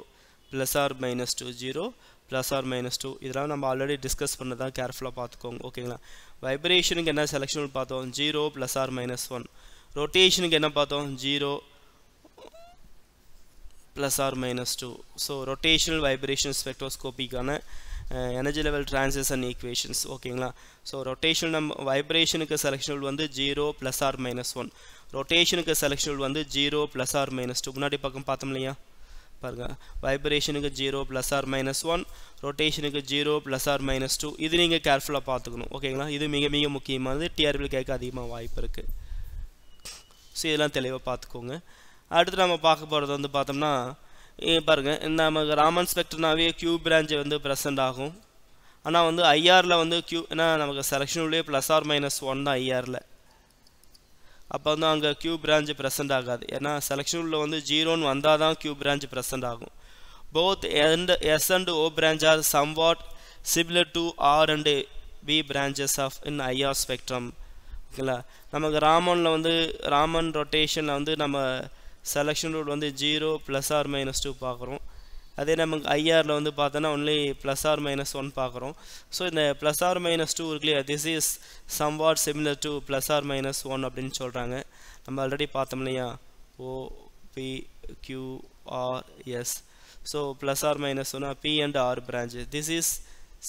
plus or minus two zero plus or minus two இதெல்லாம் நம்ம ஆல்ரெடி டிஸ்கஸ் பண்ணதான் கேர்ஃபுல்லாக பார்த்துக்கோங்க ஓகேங்களா வைப்ரேஷனுக்கு என்ன செலெக்ஷன் பார்த்தோம் zero plus or minus one ரொட்டேஷனுக்கு என்ன பார்த்தோம் zero plus or minus two so rotational vibration ஸ்பெக்ட்ரோஸ்கோப்பிக்கான எனர்ஜி லெவல் டிரான்சிஷன் ஈக்குவேஷன்ஸ் ஓகேங்களா ஸோ ரொட்டேஷன் நம் வைப்ரேஷனுக்கு செலெக்ஷன் வந்து zero plus or minus one ரொட்டேஷனுக்கு செலெக்ஷன் வந்து zero plus or minus two முன்னாடி பக்கம் பார்த்தோம் இல்லையா பாருங்க வைப்ரேஷனுக்கு zero plus or minus one ரொட்டேஷனுக்கு zero plus or minus two இது நீங்கள் கேர்ஃபுல்லாக பார்த்துக்கணும் ஓகேங்களா இது மிக மிக முக்கியமானது டிஆர்பியில் கேட்க அதிகமாக வாய்ப்பு இருக்குது ஸோ இதெல்லாம் தெளிவாக பார்த்துக்கோங்க அடுத்து நம்ம பார்க்க போகிறது வந்து பார்த்தோம்னா பாருங்கள் இந்த நமக்கு ராமன் ஸ்பெக்ட்ரனாவே க்யூ பிரான்ச் வந்து ப்ரெசென்ட் ஆகும் ஆனால் வந்து ஐஆரில் வந்து க்யூ ஏன்னா நமக்கு செலெக்ஷனுள்ளே ப்ளஸ் ஆர் மைனஸ் ஒன் தான் ஐஆரில் அப்போ வந்து அங்கே க்யூ பிரான்ச் ப்ரெசென்ட் ஆகாது ஏன்னா செலெக்ஷனுள்ள வந்து ஜீரோன்னு வந்தால் தான் க்யூ பிரான்ச் ப்ரெசென்ட் ஆகும் both and S and O branch are what similar to R and P branches of in IR spectrum ஓகேங்களா நமக்கு ராமனில் வந்து ராமன் ரொட்டேஷனில் வந்து நம்ம செலெக்ஷன் ரூட் வந்து zero plus or minus two பார்க்குறோம் அதே நமக்கு ஐஆரில் வந்து பார்த்தோன்னா only plus or minus one பார்க்குறோம் ஸோ இந்த plus ஆர் மைனஸ் டூ இருக்கிலியா this this is similar similar plus plus or minus one அப்படின்னு சொல்கிறாங்க நம்ம ஆல்ரெடி பார்த்தோம் இல்லையா O P Q R S so plus or minus ஒன்னா P and R branch this is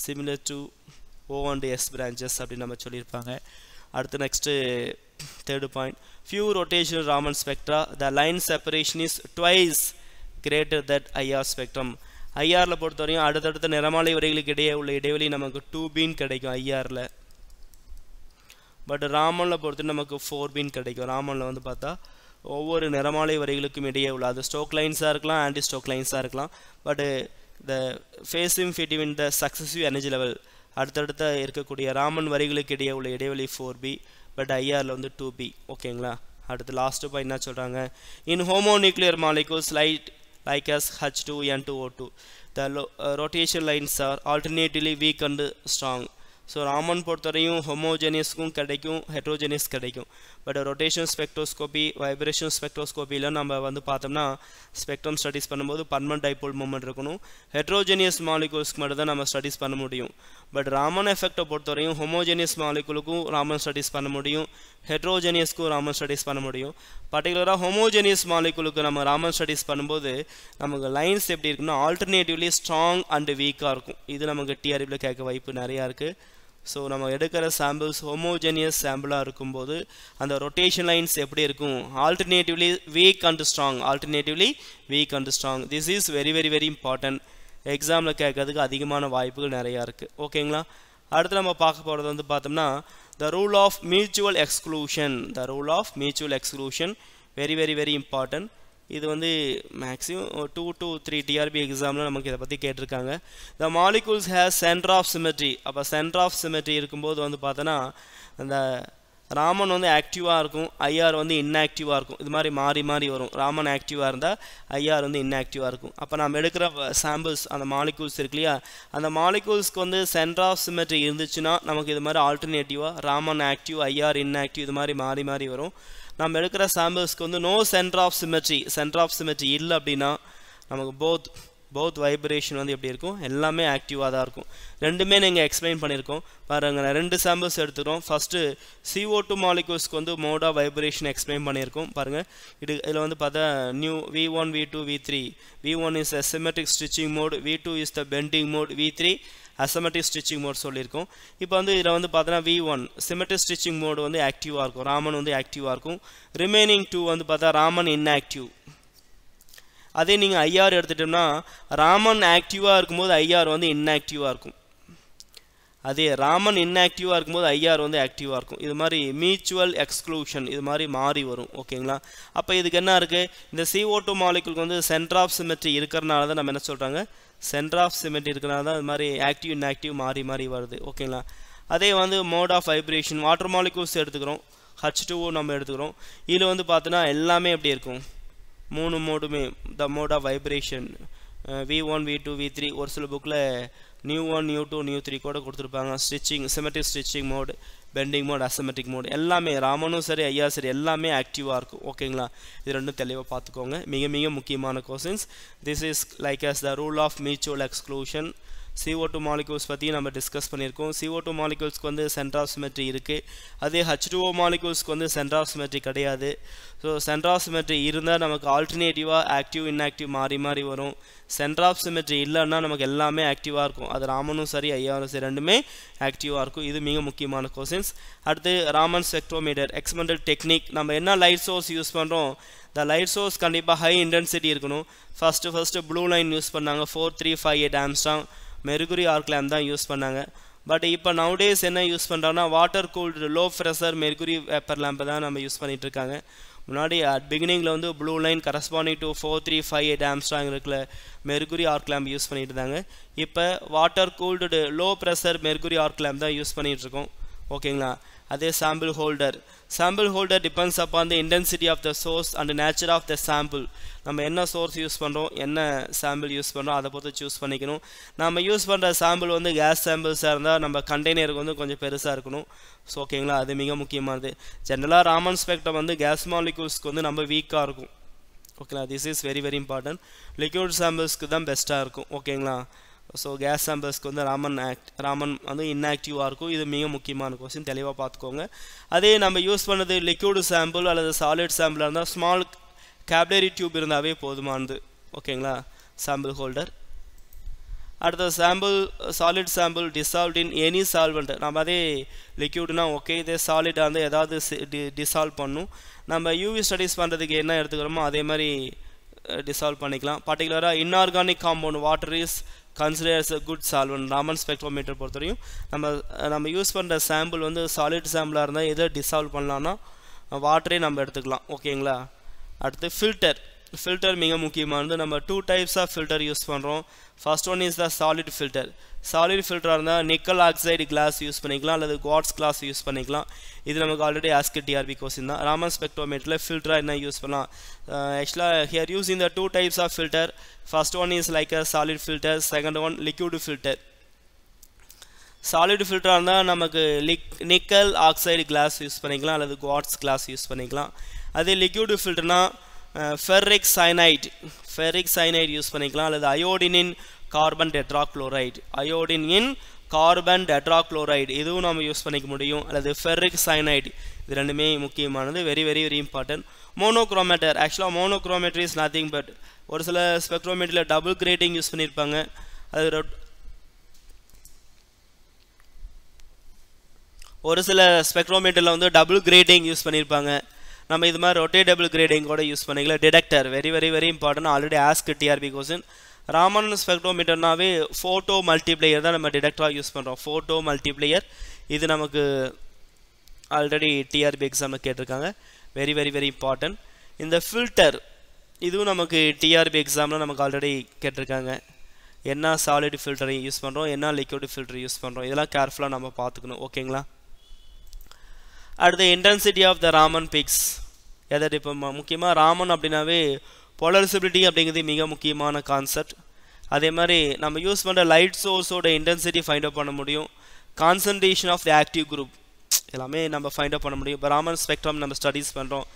similar to O and S branches அப்படின்னு நம்ம சொல்லியிருப்பாங்க அடுத்து next third point pure rotational Raman spectra the line separation is twice greater that IR spectrum ஐஆரில் பொறுத்தவரையும் அடுத்தடுத்த நிறமாலை உரைகளுக்கு இடையே உள்ள இடைவெளி நமக்கு டூ பீன் கிடைக்கும் ஐஆரில் பட் ராமனில் பொறுத்து நமக்கு ஃபோர் பீன் கிடைக்கும் ராமனில் வந்து பார்த்தா ஒவ்வொரு நிறமாலை வரிகளுக்கும் இடையே உள்ள அது ஸ்டோக் லைன்ஸாக இருக்கலாம் ஆன்டி ஸ்டோக் லைன்ஸாக இருக்கலாம் but the phase infinitive in the successive energy level அடுத்தடுத்த இருக்கக்கூடிய ராமன் வரிகளுக்கு இடையே உள்ள இடைவெளி ஃபோர் பி பட் ஐஆரில் வந்து டூ பி ஓகேங்களா அடுத்து லாஸ்ட்டு பாய் என்ன சொல்கிறாங்க in homo nuclear molecules like two N two O two the rotation lines are alternatively weak and strong so Raman பொறுத்தவரையும் ஹோமோஜெனியஸ்க்கும் கிடைக்கும் ஹெட்ரோஜெனியஸ் கிடைக்கும் பட் ரொட்டேஷன் ஸ்பெக்ட்ரோஸ்கோபி வைப்ரேஷன் ஸ்பெக்ட்ரோஸ்கோபியில் நம்ம வந்து பார்த்தோம்னா ஸ்பெக்ட்ரம் ஸ்டடீஸ் பண்ணும்போது பர்மன் டைபோல் மூமெண்ட் இருக்கணும் ஹெட்ரோஜெனியஸ் மாலிகூல்ஸ்க்கு மட்டும் தான் நம்ம ஸ்டடீஸ் பண்ண முடியும் பட் ராமன் எஃபெக்டை பொறுத்தவரையும் ஹொமோஜெனியஸ் மாலிகுலுக்கும் ராமன் ஸ்டடீஸ் பண்ண முடியும் ஹெட்ரோஜெனியஸ்க்கும் ராமன் ஸ்டடீஸ் பண்ண முடியும் பர்டிகுலராக ஹோமோஜெனியஸ் மாலிகுலுக்கு நம்ம ராமன் ஸ்டடீஸ் பண்ணும்போது நமக்கு லைன்ஸ் எப்படி இருக்குன்னா ஆல்டர்னேட்டிவ்லி ஸ்ட்ராங் அண்ட் வீக்காக இருக்கும் இது நமக்கு டிஆர்பியில் கேட்க வாய்ப்பு நிறையா இருக்குது ஸோ நம்ம எடுக்கிற சாம்பிள்ஸ் ஹோமோஜெனியஸ் சாம்பிளாக இருக்கும்போது அந்த ரொட்டேஷன் லைன்ஸ் எப்படி இருக்கும் alternatively weak and strong alternatively weak and strong this is very very very important எக்ஸாமில் கேட்கறதுக்கு அதிகமான வாய்ப்புகள் நிறையா இருக்குது ஓகேங்களா அடுத்து நம்ம பார்க்க போகிறது வந்து பார்த்தோம்னா the rule of mutual exclusion the rule of mutual exclusion very very very important இது வந்து maximum two to three TRB எக்ஸாமில் நமக்கு இதை பற்றி கேட்டிருக்காங்க the molecules has centre of symmetry அப்போ சென்டர் ஆஃப் சிமெட்ரி இருக்கும்போது வந்து பார்த்தோன்னா அந்த ராமன் வந்து ஆக்டிவாக இருக்கும் ஐஆர் வந்து இன்ஆக்டிவாக இருக்கும் இது மாதிரி மாறி மாறி வரும் ராமன் ஆக்டிவாக இருந்தால் ஐஆர் வந்து இன்ஆக்டிவாக இருக்கும் அப்போ நம்ம எடுக்கிற சாம்பிள்ஸ் அந்த மாலிகூல்ஸ் இருக்கு இல்லையா அந்த மாலிகூல்ஸ்க்கு வந்து சென்டர் ஆஃப் சிமெட்ரி இருந்துச்சுன்னா நமக்கு இது மாதிரி ஆல்டர்னேட்டிவாக ராமன் ஆக்டிவ் ஐஆர் இன்ஆக்டிவ் இது மாதிரி மாறி மாறி வரும் நம்ம எடுக்கிற சாம்பிள்ஸ்க்கு வந்து no centre of symmetry centre of symmetry இல்லை அப்படின்னா நமக்கு போத் போத் வைப்ரேஷன் வந்து எப்படி இருக்கும் எல்லாமே ஆக்டிவாக தான் இருக்கும் ரெண்டுமே நீங்கள் எக்ஸ்பிளைன் பண்ணியிருக்கோம் பாருங்கள் ரெண்டு சாம்பிள்ஸ் எடுத்துக்கிறோம் ஃபஸ்ட்டு சிஓ டூ மாலிகூல்ஸ்க்கு வந்து மோடாக வைப்ரேஷன் எக்ஸ்பிளைன் பண்ணியிருக்கோம் பாருங்கள் இது இதில் வந்து பார்த்தா nu V one V two V three V one is a symmetric stretching mode V two is the bending mode V three asymmetric stretching mode சொல்லியிருக்கோம் இப்போ வந்து இதில் வந்து பார்த்தீங்கன்னா V one symmetric stretching mode வந்து ஆக்டிவாக இருக்கும் ராமன் வந்து ஆக்டிவாக இருக்கும் ரிமைனிங் டூ வந்து பார்த்தா ராமன் இன்ஆக்டிவ் அதே நீங்கள் ஐஆர் எடுத்துட்டோம்னா ராமன் ஆக்டிவாக இருக்கும்போது ஐஆர் வந்து இன்ஆக்டிவாக இருக்கும் அதே ராமன் இன்ஆக்டிவாக இருக்கும்போது ஐஆர் வந்து ஆக்டிவாக இருக்கும் இது மாதிரி மியூச்சுவல் எக்ஸ்க்ளூஷன் இது மாதிரி மாறி வரும் ஓகேங்களா அப்போ இதுக்கு என்ன இருக்குது இந்த சிஓ டூ மாலிகுலுக்கு வந்து சென்டர் ஆஃப் சிமெட்ரி இருக்கிறனால தான் நம்ம என்ன சொல்கிறாங்க சென்டர் ஆஃப் சிமெண்ட் இருக்கிறனால தான் அது மாதிரி ஆக்டிவ் இன்ஆக்டிவ் மாறி மாறி வருது ஓகேங்களா அதே வந்து mode of vibration water molecules எடுத்துக்கிறோம் ஹச் டூஓ நம்ம எடுத்துக்கிறோம் இதில் வந்து பார்த்தோன்னா எல்லாமே எப்படி இருக்கும் மூணு மோடுமே the mode of vibration V one V two V three ஒரு சில புக்கில் nu one nu two nu three கூட கொடுத்துருப்பாங்க stretching symmetric stretching mode bending mode asymmetric mode எல்லாமே ராமனும் சரி ஐயா சரி எல்லாமே ஆக்டிவாக இருக்கும் ஓகேங்களா இது ரெண்டும் தெளிவாக பார்த்துக்கோங்க மிக மிக முக்கியமான questions this is like as the rule of mutual exclusion CO two molecules பற்றி நம்ம டிஸ்கஸ் பண்ணியிருக்கோம் சிஓ டூ மாலிகூல்ஸ்க்கு வந்து சென்டர் ஆஃப் சிமெட்ரி இருக்குது அதே ஹச் டூஓ வந்து சென்டர் ஆஃப் சிமெட்ரி கிடையாது ஸோ சென்டர் ஆஃப் சிமெட்ரி இருந்தால் நமக்கு ஆல்டர்னேட்டிவாக ஆக்டிவ் இன்ஆக்டிவ் மாறி மாறி வரும் சென்டர் ஆஃப் சிமெட்ரி இல்லைன்னா நமக்கு எல்லாமே ஆக்டிவாக இருக்கும் அது ராமனும் சரி ஐயாரும் சரி ரெண்டுமே ஆக்டிவாக இருக்கும் இது மிக முக்கியமான கொஷின்ஸ் அடுத்து ராமன் ஸ்பெக்ட்ரோமீட்டர் எக்ஸ்பெண்டல் டெக்னிக் நம்ம என்ன லைட் சோர்ஸ் யூஸ் பண்ணுறோம் இந்த லைட் சோர்ஸ் கண்டிப்பாக ஹை இன்டென்சிட்டி இருக்கணும் first first blue line use பண்ணாங்க four three five eight angstrom mercury arc lamp தான் யூஸ் பண்ணாங்க பட் இப்போ நவுடேஸ் என்ன யூஸ் பண்ணுறாங்கன்னா water cooled low pressure mercury vapour லேம்பை தான் நம்ம யூஸ் பண்ணிகிட்டு இருக்காங்க முன்னாடி அட் பிகினிங்கில் வந்து blue line corresponding to four three five eight angstrom இருக்கிற மெருகுரி ஆர்க் லேம்ப் யூஸ் பண்ணிட்டு இருந்தாங்க இப்போ water cooled low pressure மெருகுரி arc lamp தான் யூஸ் பண்ணிகிட்ருக்கோம் ஓகேங்களா அதே sample holder sample holder depends upon the intensity of the source and nature of the sample நம்ம என்ன சோர்ஸ் யூஸ் பண்ணுறோம் என்ன சாம்பிள் யூஸ் பண்ணுறோம் அதை பொறுத்து சூஸ் பண்ணிக்கணும் நம்ம யூஸ் பண்ணுற சாம்பிள் வந்து கேஸ் சாம்பிள்ஸாக இருந்தால் நம்ம கண்டெய்னருக்கு வந்து கொஞ்சம் பெருசாக இருக்கணும் ஸோ ஓகேங்களா அது மிக முக்கியமானது ஜென்ரலாக ராமன் ஸ்பெக்ட்ரம் வந்து கேஸ் மாலிகூல்ஸ்க்கு வந்து நம்ம வீக்காக இருக்கும் ஓகேங்களா this is very very important liquid சாம்பிள்ஸ்க்கு தான் பெஸ்ட்டாக இருக்கும் ஓகேங்களா ஸோ கேஸ் சாம்பிள்ஸ்க்கு வந்து ராமன் ஆக்ட் ராமன் வந்து இன்ஆக்டிவாக இருக்கும் இது மிக முக்கியமான கொஸ்டின் தெளிவாக பார்த்துக்கோங்க அதே நம்ம யூஸ் பண்ணது லிக்யூடு சாம்பிள் அல்லது சாலிட் சாம்பிளாக இருந்தால் ஸ்மால் கேப்லரி டியூப் இருந்தாவே போதுமானது ஓகேங்களா சாம்பிள் ஹோல்டர் அடுத்த sample solid sample dissolved in any solvent நம்ம அதே லிக்யூட்னா ஓகே இதே சாலிடாக வந்து ஏதாவது டிசால்வ் பண்ணும் நம்ம யூவி ஸ்டடீஸ் பண்ணுறதுக்கு என்ன எடுத்துக்கிறோமோ அதே மாதிரி டிசால்வ் பண்ணிக்கலாம் பர்டிகுலராக inorganic compound water is consider as a good solvent Raman spectrometer பொறுத்தவரையும் நம்ம நம்ம யூஸ் பண்ணுற சாம்பிள் வந்து சாலிட் சாம்பிளாக இருந்தால் எதை டிசால்வ் பண்ணலான்னா வாட்டரே நம்ம எடுத்துக்கலாம் ஓகேங்களா அடுத்து ஃபில்டர் ஃபில்டர் மிக முக்கியமானது நம்ம two types of filter use பண்ணுறோம் first one is the solid filter solid ஃபில்டராக இருந்தால் நிக்கல் ஆக்சைடு கிளாஸ் யூஸ் பண்ணிக்கலாம் அல்லது குவாட்ஸ் கிளாஸ் யூஸ் பண்ணிக்கலாம் இது நமக்கு ஆல்ரெடி ஆஸ்கி டிஆர்பி கொஸ்டின் தான் ராமன் ஸ்பெக்ட்ரோமீட்டரில் ஃபில்டராக என்ன யூஸ் பண்ணலாம் ஆக்சுவலாக ஹியர் யூஸ் இந்த two types of filter first one is like a solid filter second one liquid filter solid ஃபில்டராக இருந்தால் நமக்கு like nickel oxide glass use பண்ணிக்கலாம் அல்லது குவாட்ஸ் கிளாஸ் யூஸ் பண்ணிக்கலாம் அதே லிக்யூடு ஃபில்டர்னால் ferric cyanide ferric cyanide use பண்ணிக்கலாம் அல்லது அயோடினின் carbon tetrachloride iodine in carbon tetrachloride இதுவும் நம்ம யூஸ் பண்ணிக்க முடியும் அல்லது ஃபெர்ரிக் சைனைட் இது ரெண்டுமே முக்கியமானது very very very important monochromator ஆக்சுவலாக மோனோக்ரோமேட்ரி இஸ் நத்திங் பட் ஒரு சில ஸ்பெக்ட்ரோமீட்டரில் டபுள் கிரேட்டிங் யூஸ் பண்ணியிருப்பாங்க அது ஒரு சில ஸ்பெக்ட்ரோமீட்டரில் வந்து டபுள் கிரேட்டிங் யூஸ் பண்ணியிருப்பாங்க நம்ம இது மாதிரி ரொட்டேட்டபிள் கிரேடிங் கூட யூஸ் பண்ணிக்கலாம் detector very very very important already ask TRB question Raman ஸ்பெக்ட்ரோமீட்டர்னாவே ஃபோட்டோ மல்டிப்ளேயர் தான் நம்ம டிடெக்டராக யூஸ் பண்ணுறோம் ஃபோட்டோ மல்டிப்ளேயர் இது நமக்கு ஆல்ரெடி டிஆர்பி எக்ஸாமில் கேட்டிருக்காங்க வெரி வெரி வெரி இம்பார்ட்டன்ட் இந்த ஃபில்டர் இதுவும் நமக்கு டிஆர்பி எக்ஸாமில் நமக்கு ஆல்ரெடி கேட்டிருக்காங்க என்ன சாலிட் ஃபில்டரை யூஸ் பண்ணுறோம் என்ன லிக்விட் ஃபில்டர் யூஸ் பண்ணுறோம் இதெல்லாம் கேர்ஃபுல்லாக நம்ம பார்த்துக்கணும் ஓகேங்களா அடுத்து intensity of the Raman peaks எதாவது இப்போ முக்கியமாக ராமன் அப்படின்னாவே பொலரிசிபிலிட்டி அப்படிங்கிறது மிக முக்கியமான கான்செப்ட் அதே மாதிரி நம்ம யூஸ் பண்ணுற லைட் சோர்ஸோட இன்டென்சிட்டி ஃபைண்ட் அவுட் பண்ண முடியும் concentration of the active group எல்லாமே நம்ம ஃபைண்ட் அவுட் பண்ண முடியும் இப்போ ராமன் ஸ்பெக்ட்ரம் நம்ம ஸ்டடீஸ் பண்ணுறோம்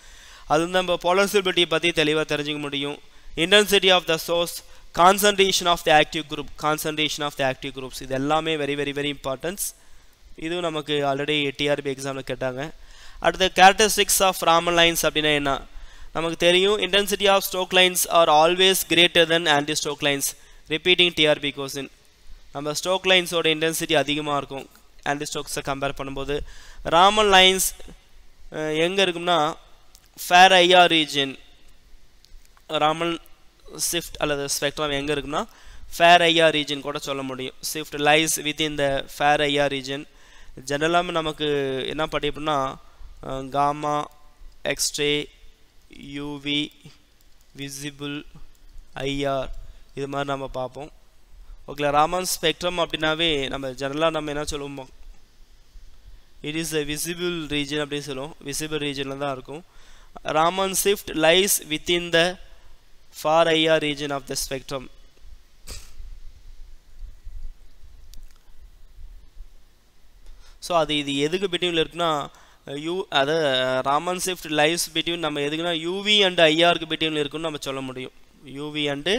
அது வந்து நம்ம பொலரிசிபிலிட்டி பற்றி தெளிவாக தெரிஞ்சுக்க முடியும் intensity of the source concentration of the active group concentration of the active groups இது எல்லாமே வெரி வெரி வெரி இம்பார்ட்டன்ஸ் இதுவும் நமக்கு ஆல்ரெடி டிஆர்பி எக்ஸாமில் கேட்டாங்க அடுத்து கேரக்டரிஸ்டிக்ஸ் ஆஃப் ராமன் லைன்ஸ் அப்படின்னா என்ன நமக்கு தெரியும் intensity of stroke lines are always greater than anti stroke lines repeating TRB question நம்ம ஸ்ட்ரோக் லைன்ஸோட இன்டென்சிட்டி அதிகமாக இருக்கும் ஆன்டி ஸ்ட்ரோக்ஸை கம்பேர் பண்ணும்போது ராமன் லைன்ஸ் எங்கே இருக்கும்னா far IR region Raman shift அல்லது ஸ்பெக்ட்ரம் எங்கே இருக்குன்னா ஃபேர் ஐயா ரீஜன் கூட சொல்ல முடியும் shift lies within the far IR region ஜென்ரலாக நமக்கு என்ன படிப்போம்னா gamma X ray UV visible IR இது மாதிரி நம்ம பார்ப்போம் ஓகே ராமன் ஸ்பெக்ட்ரம் அப்படின்னாவே நம்ம ஜென்ரலாக நம்ம என்ன சொல்லுவோம் it is a visible region அப்படின்னு சொல்லுவோம் விசிபிள் ரீஜனில் தான் இருக்கும் Raman shift lies within the far IR region of the spectrum so அது இது எதுக்கு பிட்வீனில் இருக்குன்னா யூ அது ராமன் ஷிஃப்ட் லைஃப் பிட்வீன் நம்ம எதுக்குன்னா யூவி அண்டு ஐஆருக்கு பிட்வீனில் இருக்குன்னு நம்ம சொல்ல முடியும் யூவி அண்டு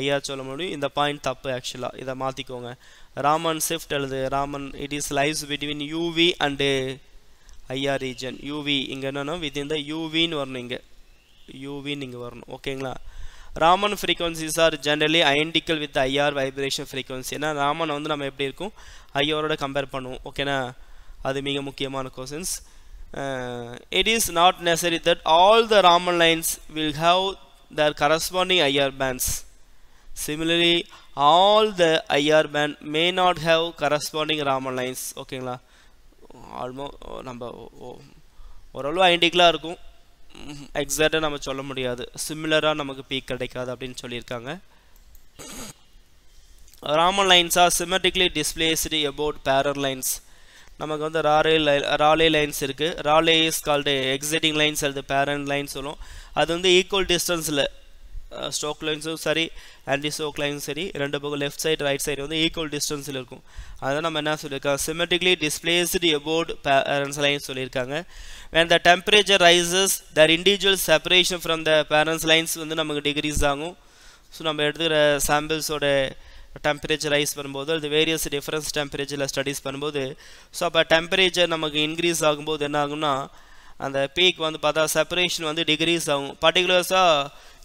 ஐஆர் சொல்ல முடியும் இந்த பாயிண்ட் தப்பு ஆக்சுவலாக இதை மாற்றிக்கோங்க ராமன் ஷிஃப்ட் அல்லது Raman it is lies between UV and IR region UV இங்கே என்னென்னா இன் த யூவின்னு வரணும் இங்கே யூவின்னு இங்கே வரணும் ஓகேங்களா Raman frequencies are generally identical with IR vibration frequency ஏன்னா ராமன் வந்து நம்ம எப்படி இருக்கும் ஐஆரோட கம்பேர் பண்ணுவோம் ஓகேனா அது மிக முக்கியமான questions it is not necessary that all the Raman lines will have their corresponding IR bands similarly all the IR band may not have corresponding Raman lines ஓகேங்களா ஆல்மோ நம்ம ஓரளவு ஐடிக்கலாக இருக்கும் எக்ஸாக்டாக நம்ம சொல்ல முடியாது சிமிலராக நமக்கு பீக் கிடைக்காது அப்படின்னு சொல்லியிருக்காங்க Raman lines are symmetrically displaced about parent lines நமக்கு வந்து ராலே ராலே லைன்ஸ் இருக்குது Rayleigh is called exciting lines அல்லது பேரன் லைன்ஸ் சொல்லும் அது வந்து ஈக்குவல் டிஸ்டன்ஸில் ஸ்டோக் லைன்ஸும் சரி ஆன்டி ஸ்டோக் லைன் சரி ரெண்டு பக்கம் லெஃப்ட் சைடு ரைட் சைடு வந்து ஈக்குவல் டிஸ்டன்ஸில் இருக்கும் அதை நம்ம என்ன சொல்லியிருக்கோம் symmetrically displaced about parents line சொல்லியிருக்காங்க and the temperature rises their individual separation from the parents lines வந்து நமக்கு டிகிரிஸ் ஆகும் ஸோ நம்ம எடுத்துக்கிற சாம்பிள்ஸோட டெம்பரேச்சர் ரைஸ் பண்ணும்போது அது வேரியஸ் டிஃப்ரென்ஸ் டெம்பரேச்சரில் ஸ்டடீஸ் பண்ணும்போது ஸோ அப்போ டெம்பரேச்சர் நமக்கு இன்க்ரீஸ் ஆகும்போது என்ன ஆகும்னா அந்த பீக் வந்து பார்த்தா செப்பரேஷன் வந்து டிகிரீஸ் ஆகும் பர்டிகுலர்ஸாக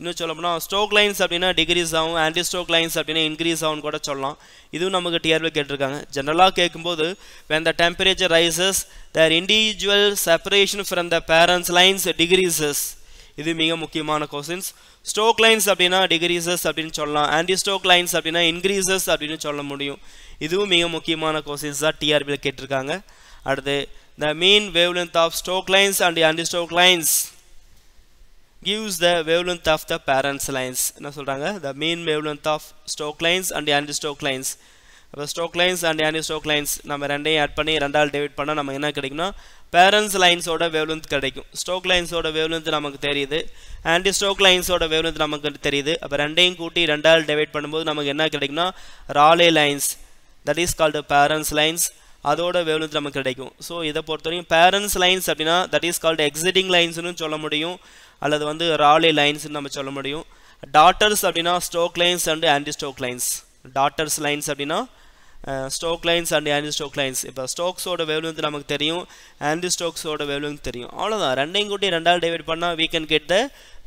இன்னும் சொல்லப்போனால் ஸ்ட்ரோக் லைன்ஸ் அப்படின்னா டிகிரீஸ் ஆகும் ஆன்டி ஸ்ட்ரோக் லைன்ஸ் அப்படின்னா இன்க்ரீஸ் ஆகும் கூட சொல்லலாம் இதுவும் நமக்கு டிஆர்வில் கேட்டிருக்காங்க ஜென்ரலாக கேட்கும்போது when the temperature rises their individual separation from the parents lines decreases இது மிக முக்கியமான கொஸ்டின்ஸ் ஸ்ட்ரோக் லைன்ஸ் அப்படின்னா டிகிரீசஸ் அப்படின்னு சொல்லலாம் ஆன்டி ஸ்ட்ரோக் லைன்ஸ் அப்படின்னா இன்க்ரீசஸ் அப்படின்னு சொல்ல முடியும் இதுவும் மிக முக்கியமான கொஸ்டின்ஸ் தான் டிஆர்பியில் கேட்டிருக்காங்க அடுத்து the mean wavelength of stroke lines and anti stroke lines gives the wavelength of the parents lines என்ன சொல்கிறாங்க the mean wavelength of stroke lines and anti-stroke lines அப்போ Stokes lines and anti stroke lines நம்ம ரெண்டையும் ஆட் பண்ணி ரெண்டால் டிவைட் பண்ணால் நமக்கு என்ன கிடைக்கும்னா பேரண்ட்ஸ் லைன்ஸோட வேவ்லென்த் கிடைக்கும் ஸ்டோக் லைன்ஸோட வேவ்லென்த் நமக்கு தெரியுது ஆன்டி ஸ்டோக் லைன்ஸோட வேவ்லென்த் நமக்கு தெரியுது அப்போ ரெண்டையும் கூட்டி ரெண்டால் டிவைட் பண்ணும்போது நமக்கு என்ன கிடைக்கும்னா Rayleigh lines that is called parents lines அதோட வேவ்லென்த் நமக்கு கிடைக்கும் ஸோ இதை பொறுத்தவரையும் பேரண்ட்ஸ் லைன்ஸ் அப்படின்னா தட் இஸ் கால்டு எக்ஸிட்டிங் லைன்ஸ்னு சொல்ல முடியும் அல்லது வந்து ராலே லைன்ஸ்னு நம்ம சொல்ல முடியும் டாட்டர்ஸ் அப்படின்னா stroke lines and anti stroke lines daughters lines அப்படின்னா stroke lines and anti stroke lines இப்போ ஸ்டோக்ஸோட வேவ்லென்த் நமக்கு தெரியும் ஆன்டி ஸ்டோக்ஸோட வேவ்லென்த் தெரியும் அவ்வளோதான் ரெண்டையும் கூட்டி ரெண்டாவது டிவைட் பண்ணால் we can get the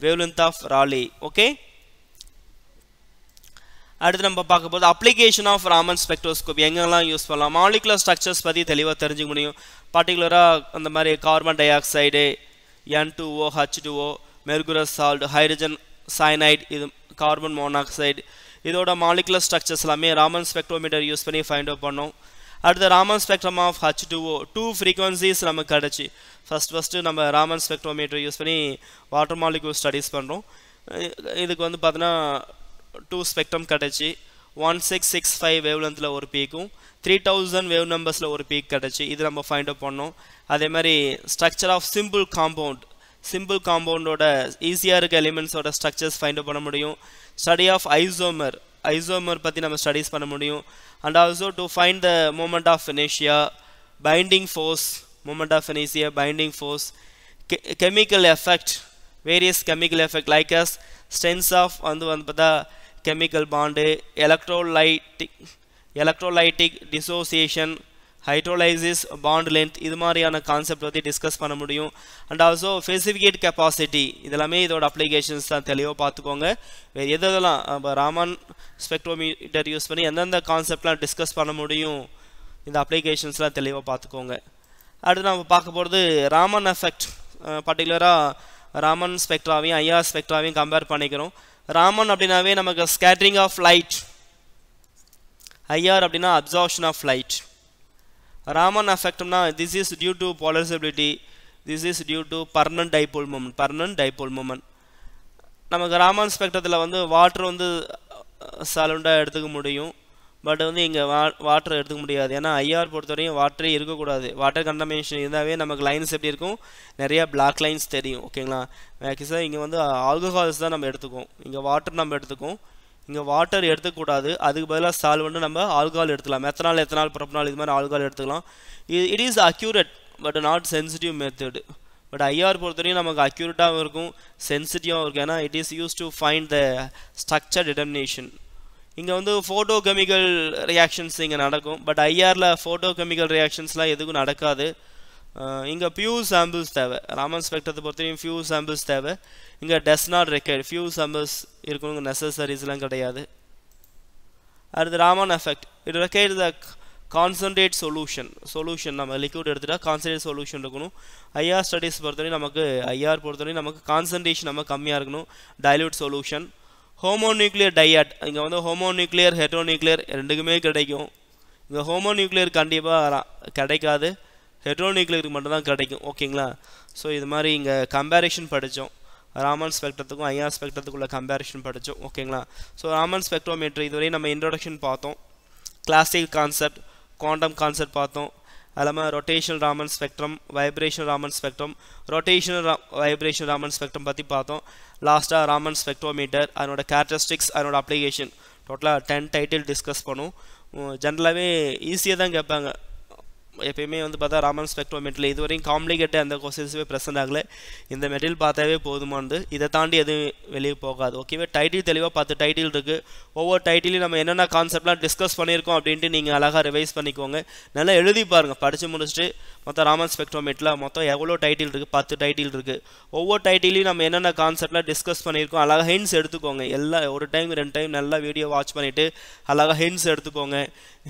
wavelength of Rayleigh okay அடுத்து நம்ம பார்க்க போது அப்ளிகேஷன் ஆஃப் ராமன் ஸ்பெக்ட்ரோஸ்கோப் எங்கெல்லாம் யூஸ் பண்ணலாம் மாலிகுலர் ஸ்ட்ரக்சர்ஸ் பற்றி தெளிவாக தெரிஞ்சுக்க முடியும் பர்டிகுலராக அந்த மாதிரி carbon dioxide N two O H two O mercurous salt hydrogen cyanide இது கார்பன் மோனாக்சைடு இதோட மாலிகுலர் ஸ்ட்ரக்சர்ஸ் எல்லாமே ராமன் ஸ்பெக்ட்ரோமீட்டர் யூஸ் பண்ணி ஃபைண்ட் அவுட் பண்ணோம் அடுத்து Raman spectrum of H O two frequencies நமக்கு கிடச்சி ஃபஸ்ட் ஃபஸ்ட்டு நம்ம ராமன் ஸ்பெக்ட்ரோமீட்டர் யூஸ் பண்ணி வாட்டர் மாலிகூல் ஸ்டடீஸ் பண்ணுறோம் இதுக்கு வந்து பார்த்தீங்கன்னா டூ ஸ்பெக்ட்ரம் கிடச்சி one six six five wave லென்த்தில் ஒரு பீக்கும் த்ரீ தௌசண்ட் வேவ் நம்பர்ஸில் ஒரு பீக் கிடச்சி இது நம்ம ஃபைண்ட் அப் பண்ணோம் அதே மாதிரி structure of simple compound simple காம்பவுண்டோட ஈஸியாக இருக்க எலிமெண்ட்ஸோட ஸ்ட்ரக்சர்ஸ் ஃபைண்ட் அப் பண்ண முடியும் ஸ்டடி ஆஃப் ஐசோமர் ஐசோமர் பற்றி நம்ம ஸ்டடீஸ் பண்ண முடியும் and also to find the moment of இனேஷியா binding force moment of இனேஷியா binding force chemical effect various chemical effect like as stench of வந்து வந்து பார்த்தா chemical bond electrolytic electrolytic dissociation hydrolysis bond length இது மாதிரியான கான்செப்ட் பற்றி டிஸ்கஸ் பண்ண முடியும் அண்ட் ஆல்சோ ஃபெசிஃபிகேட் கெப்பாசிட்டி இதெல்லாமே இதோட applications தான் தெளிவாக பார்த்துக்கோங்க வேறு எதுதலாம் ராமன் spectrometer யூஸ் பண்ணி எந்தெந்த கான்செப்ட்லாம் டிஸ்கஸ் பண்ண முடியும் இந்த அப்ளிகேஷன்ஸ்லாம் தெளிவாக பார்த்துக்கோங்க அடுத்து நம்ம பார்க்க போகிறது ராமன் effect, பர்டிகுலராக ராமன் ஸ்பெக்ட்ராவையும் ஐஆர் ஸ்பெக்ட்ராவையும் கம்பேர் பண்ணிக்கிறோம் ராமன் அப்படின்னாவே நமக்கு ஸ்கேட்ரிங் ஆஃப் லைட் ஐஆர் அப்படின்னா அப்சார்ப்ஷன் ஆஃப் லைட் ராமன் அஃபெக்ட்னா this is due to polarisability this is due to permanent dipole moment permanent dipole moment நமக்கு ராமன் ஸ்பெக்டத்தில் வந்து வாட்ரு வந்து சலுண்டாக எடுத்துக்க முடியும் பட் வந்து இங்கே வா வாட்டர் எடுத்துக்க முடியாது ஏன்னா ஐஆர் பொறுத்தவரையும் வாட்டரே இருக்கக்கூடாது வாட்டர் கண்டமினேஷன் இருந்தாவே நமக்கு லைன்ஸ் எப்படி இருக்கும் நிறையா பிளாக் லைன்ஸ் தெரியும் ஓகேங்களா மேக்ஸாக இங்கே வந்து ஆல்கஹால்ஸ் தான் நம்ம எடுத்துக்கோம் இங்கே வாட்டர் நம்ம எடுத்துக்கோம் இங்கே வாட்டர் எடுத்துக்கூடாது அதுக்கு பதிலாக வந்து நம்ம ஆல்கஹால் எடுத்துக்கலாம் மெத்தனால் எத்தனால் பிறப்பினால் இது மாதிரி ஆல்கஹால் எடுத்துக்கலாம் இது it is accurate but not sensitive method but IR பொறுத்தவரையும் நமக்கு அக்யூரேட்டாகவும் இருக்கும் சென்சிட்டிவாகவும் இருக்கும் ஏன்னா it is use to find the structure determination இங்கே வந்து ஃபோட்டோ கெமிக்கல் ரியாக்ஷன்ஸ் இங்கே நடக்கும் பட் ஐஆரில் ஃபோட்டோ கெமிக்கல் ரியாக்ஷன்ஸ்லாம் எதுவும் நடக்காது இங்கே ஃபியூ சாம்பிள்ஸ் தேவை ராமன் ஸ்பெக்டத்தை பொறுத்தவரையும் ஃபியூ சாம்பிள்ஸ் தேவை இங்கே does not record few samples இருக்கணுங்க நெசசரிஸ்லாம் கிடையாது அடுத்து Raman effect it record the concentrate solution solution நம்ம லிக்விட் எடுத்துகிட்டா கான்சன்ட்ரேட் சொல்யூஷன் இருக்கணும் ஐஆர் ஸ்டடீஸ் பொறுத்தவரையும் நமக்கு ஐஆர் பொறுத்தவரையும் நமக்கு கான்சன்ட்ரேஷன் நம்ம கம்மியாக இருக்கணும் டைல்யூட் சொல்யூஷன் ஹோமோ நியூக்ளியர் இங்கே வந்து ஹோமோ நியூக்ளியர் ரெண்டுக்குமே கிடைக்கும் இங்கே ஹோமோ நியூக்ளியர் கண்டிப்பாக கிடைக்காது ஹெட்ரோ மட்டும்தான் கிடைக்கும் ஓகேங்களா ஸோ இது மாதிரி இங்கே கம்பேரிஷன் படித்தோம் ராமன் ஸ்பெக்ட்ரத்துக்கும் ஐஆர் ஸ்பெக்ட்ரத்துக்குள்ள கம்பேரிஷன் படித்தோம் ஓகேங்களா ஸோ ராமன் ஸ்பெக்ட்ரோமீட்ரி இதுவரை நம்ம இன்ட்ரொடக்ஷன் பார்த்தோம் கிளாசிக் கான்செப்ட் குவாண்டம் கான்செப்ட் பார்த்தோம் அதில்லாமல் rotational Raman spectrum vibration Raman spectrum rotational vibration Raman spectrum பற்றி பார்த்தோம் லாஸ்ட்டாக ராமன் ஸ்பெக்ட்ரோமீட்டர் அதனோட கேரக்டரிஸ்டிக்ஸ் அதனோட அப்ளிகேஷன் டோட்டலாக டென் டைட்டில் டிஸ்கஸ் பண்ணும் ஜென்ரலாகவே ஈஸியாக தான் கேட்பாங்க எப்பயுமே வந்து பார்த்தா ராமன் ஸ்பெக்ட்ரோமெட்ரியில் இதுவரையும் காம்ப்ளிகேட்டட் அந்த கொஸ்டின்ஸுமே ப்ரெசென்ட் ஆகலை இந்த மெட்டீரியல் பார்த்தாவே போதுமானது இதை தாண்டி எதுவும் வெளியே போகாது ஓகேவே டைட்டில் தெளிவாக பார்த்து டைட்டில் இருக்குது ஒவ்வொரு டைட்டிலையும் நம்ம என்னென்ன கான்செப்ட்லாம் டிஸ்கஸ் பண்ணியிருக்கோம் அப்படின்ட்டு நீங்கள் அழகாக ரிவைஸ் பண்ணிக்கோங்க நல்லா எழுதி பாருங்கள் படித்து முடிச்சுட்டு மொத்தம் ராமன் மெட்டில் மொத்தம் எவ்வளோ டைட்டில் இருக்குது பத்து டைட்டில் இருக்குது ஒவ்வொரு டைட்டிலையும் நம்ம என்னென்ன கான்செப்ட்லாம் டிஸ்கஸ் பண்ணியிருக்கோம் அழகாக ஹின்ஸ் எடுத்துக்கோங்க எல்லா ஒரு டைம் ரெண்டு டைம் நல்லா வீடியோ வாட்ச் பண்ணிவிட்டு அழகாக ஹின்ஸ் எடுத்துக்கோங்க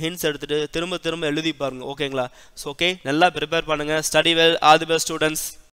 ஹின்ஸ் எடுத்துகிட்டு திரும்ப திரும்ப எழுதி பாருங்கள் ஓகேங்களா ஸோ ஓகே நல்லா ப்ரிப்பேர் பண்ணுங்கள் study well all the best students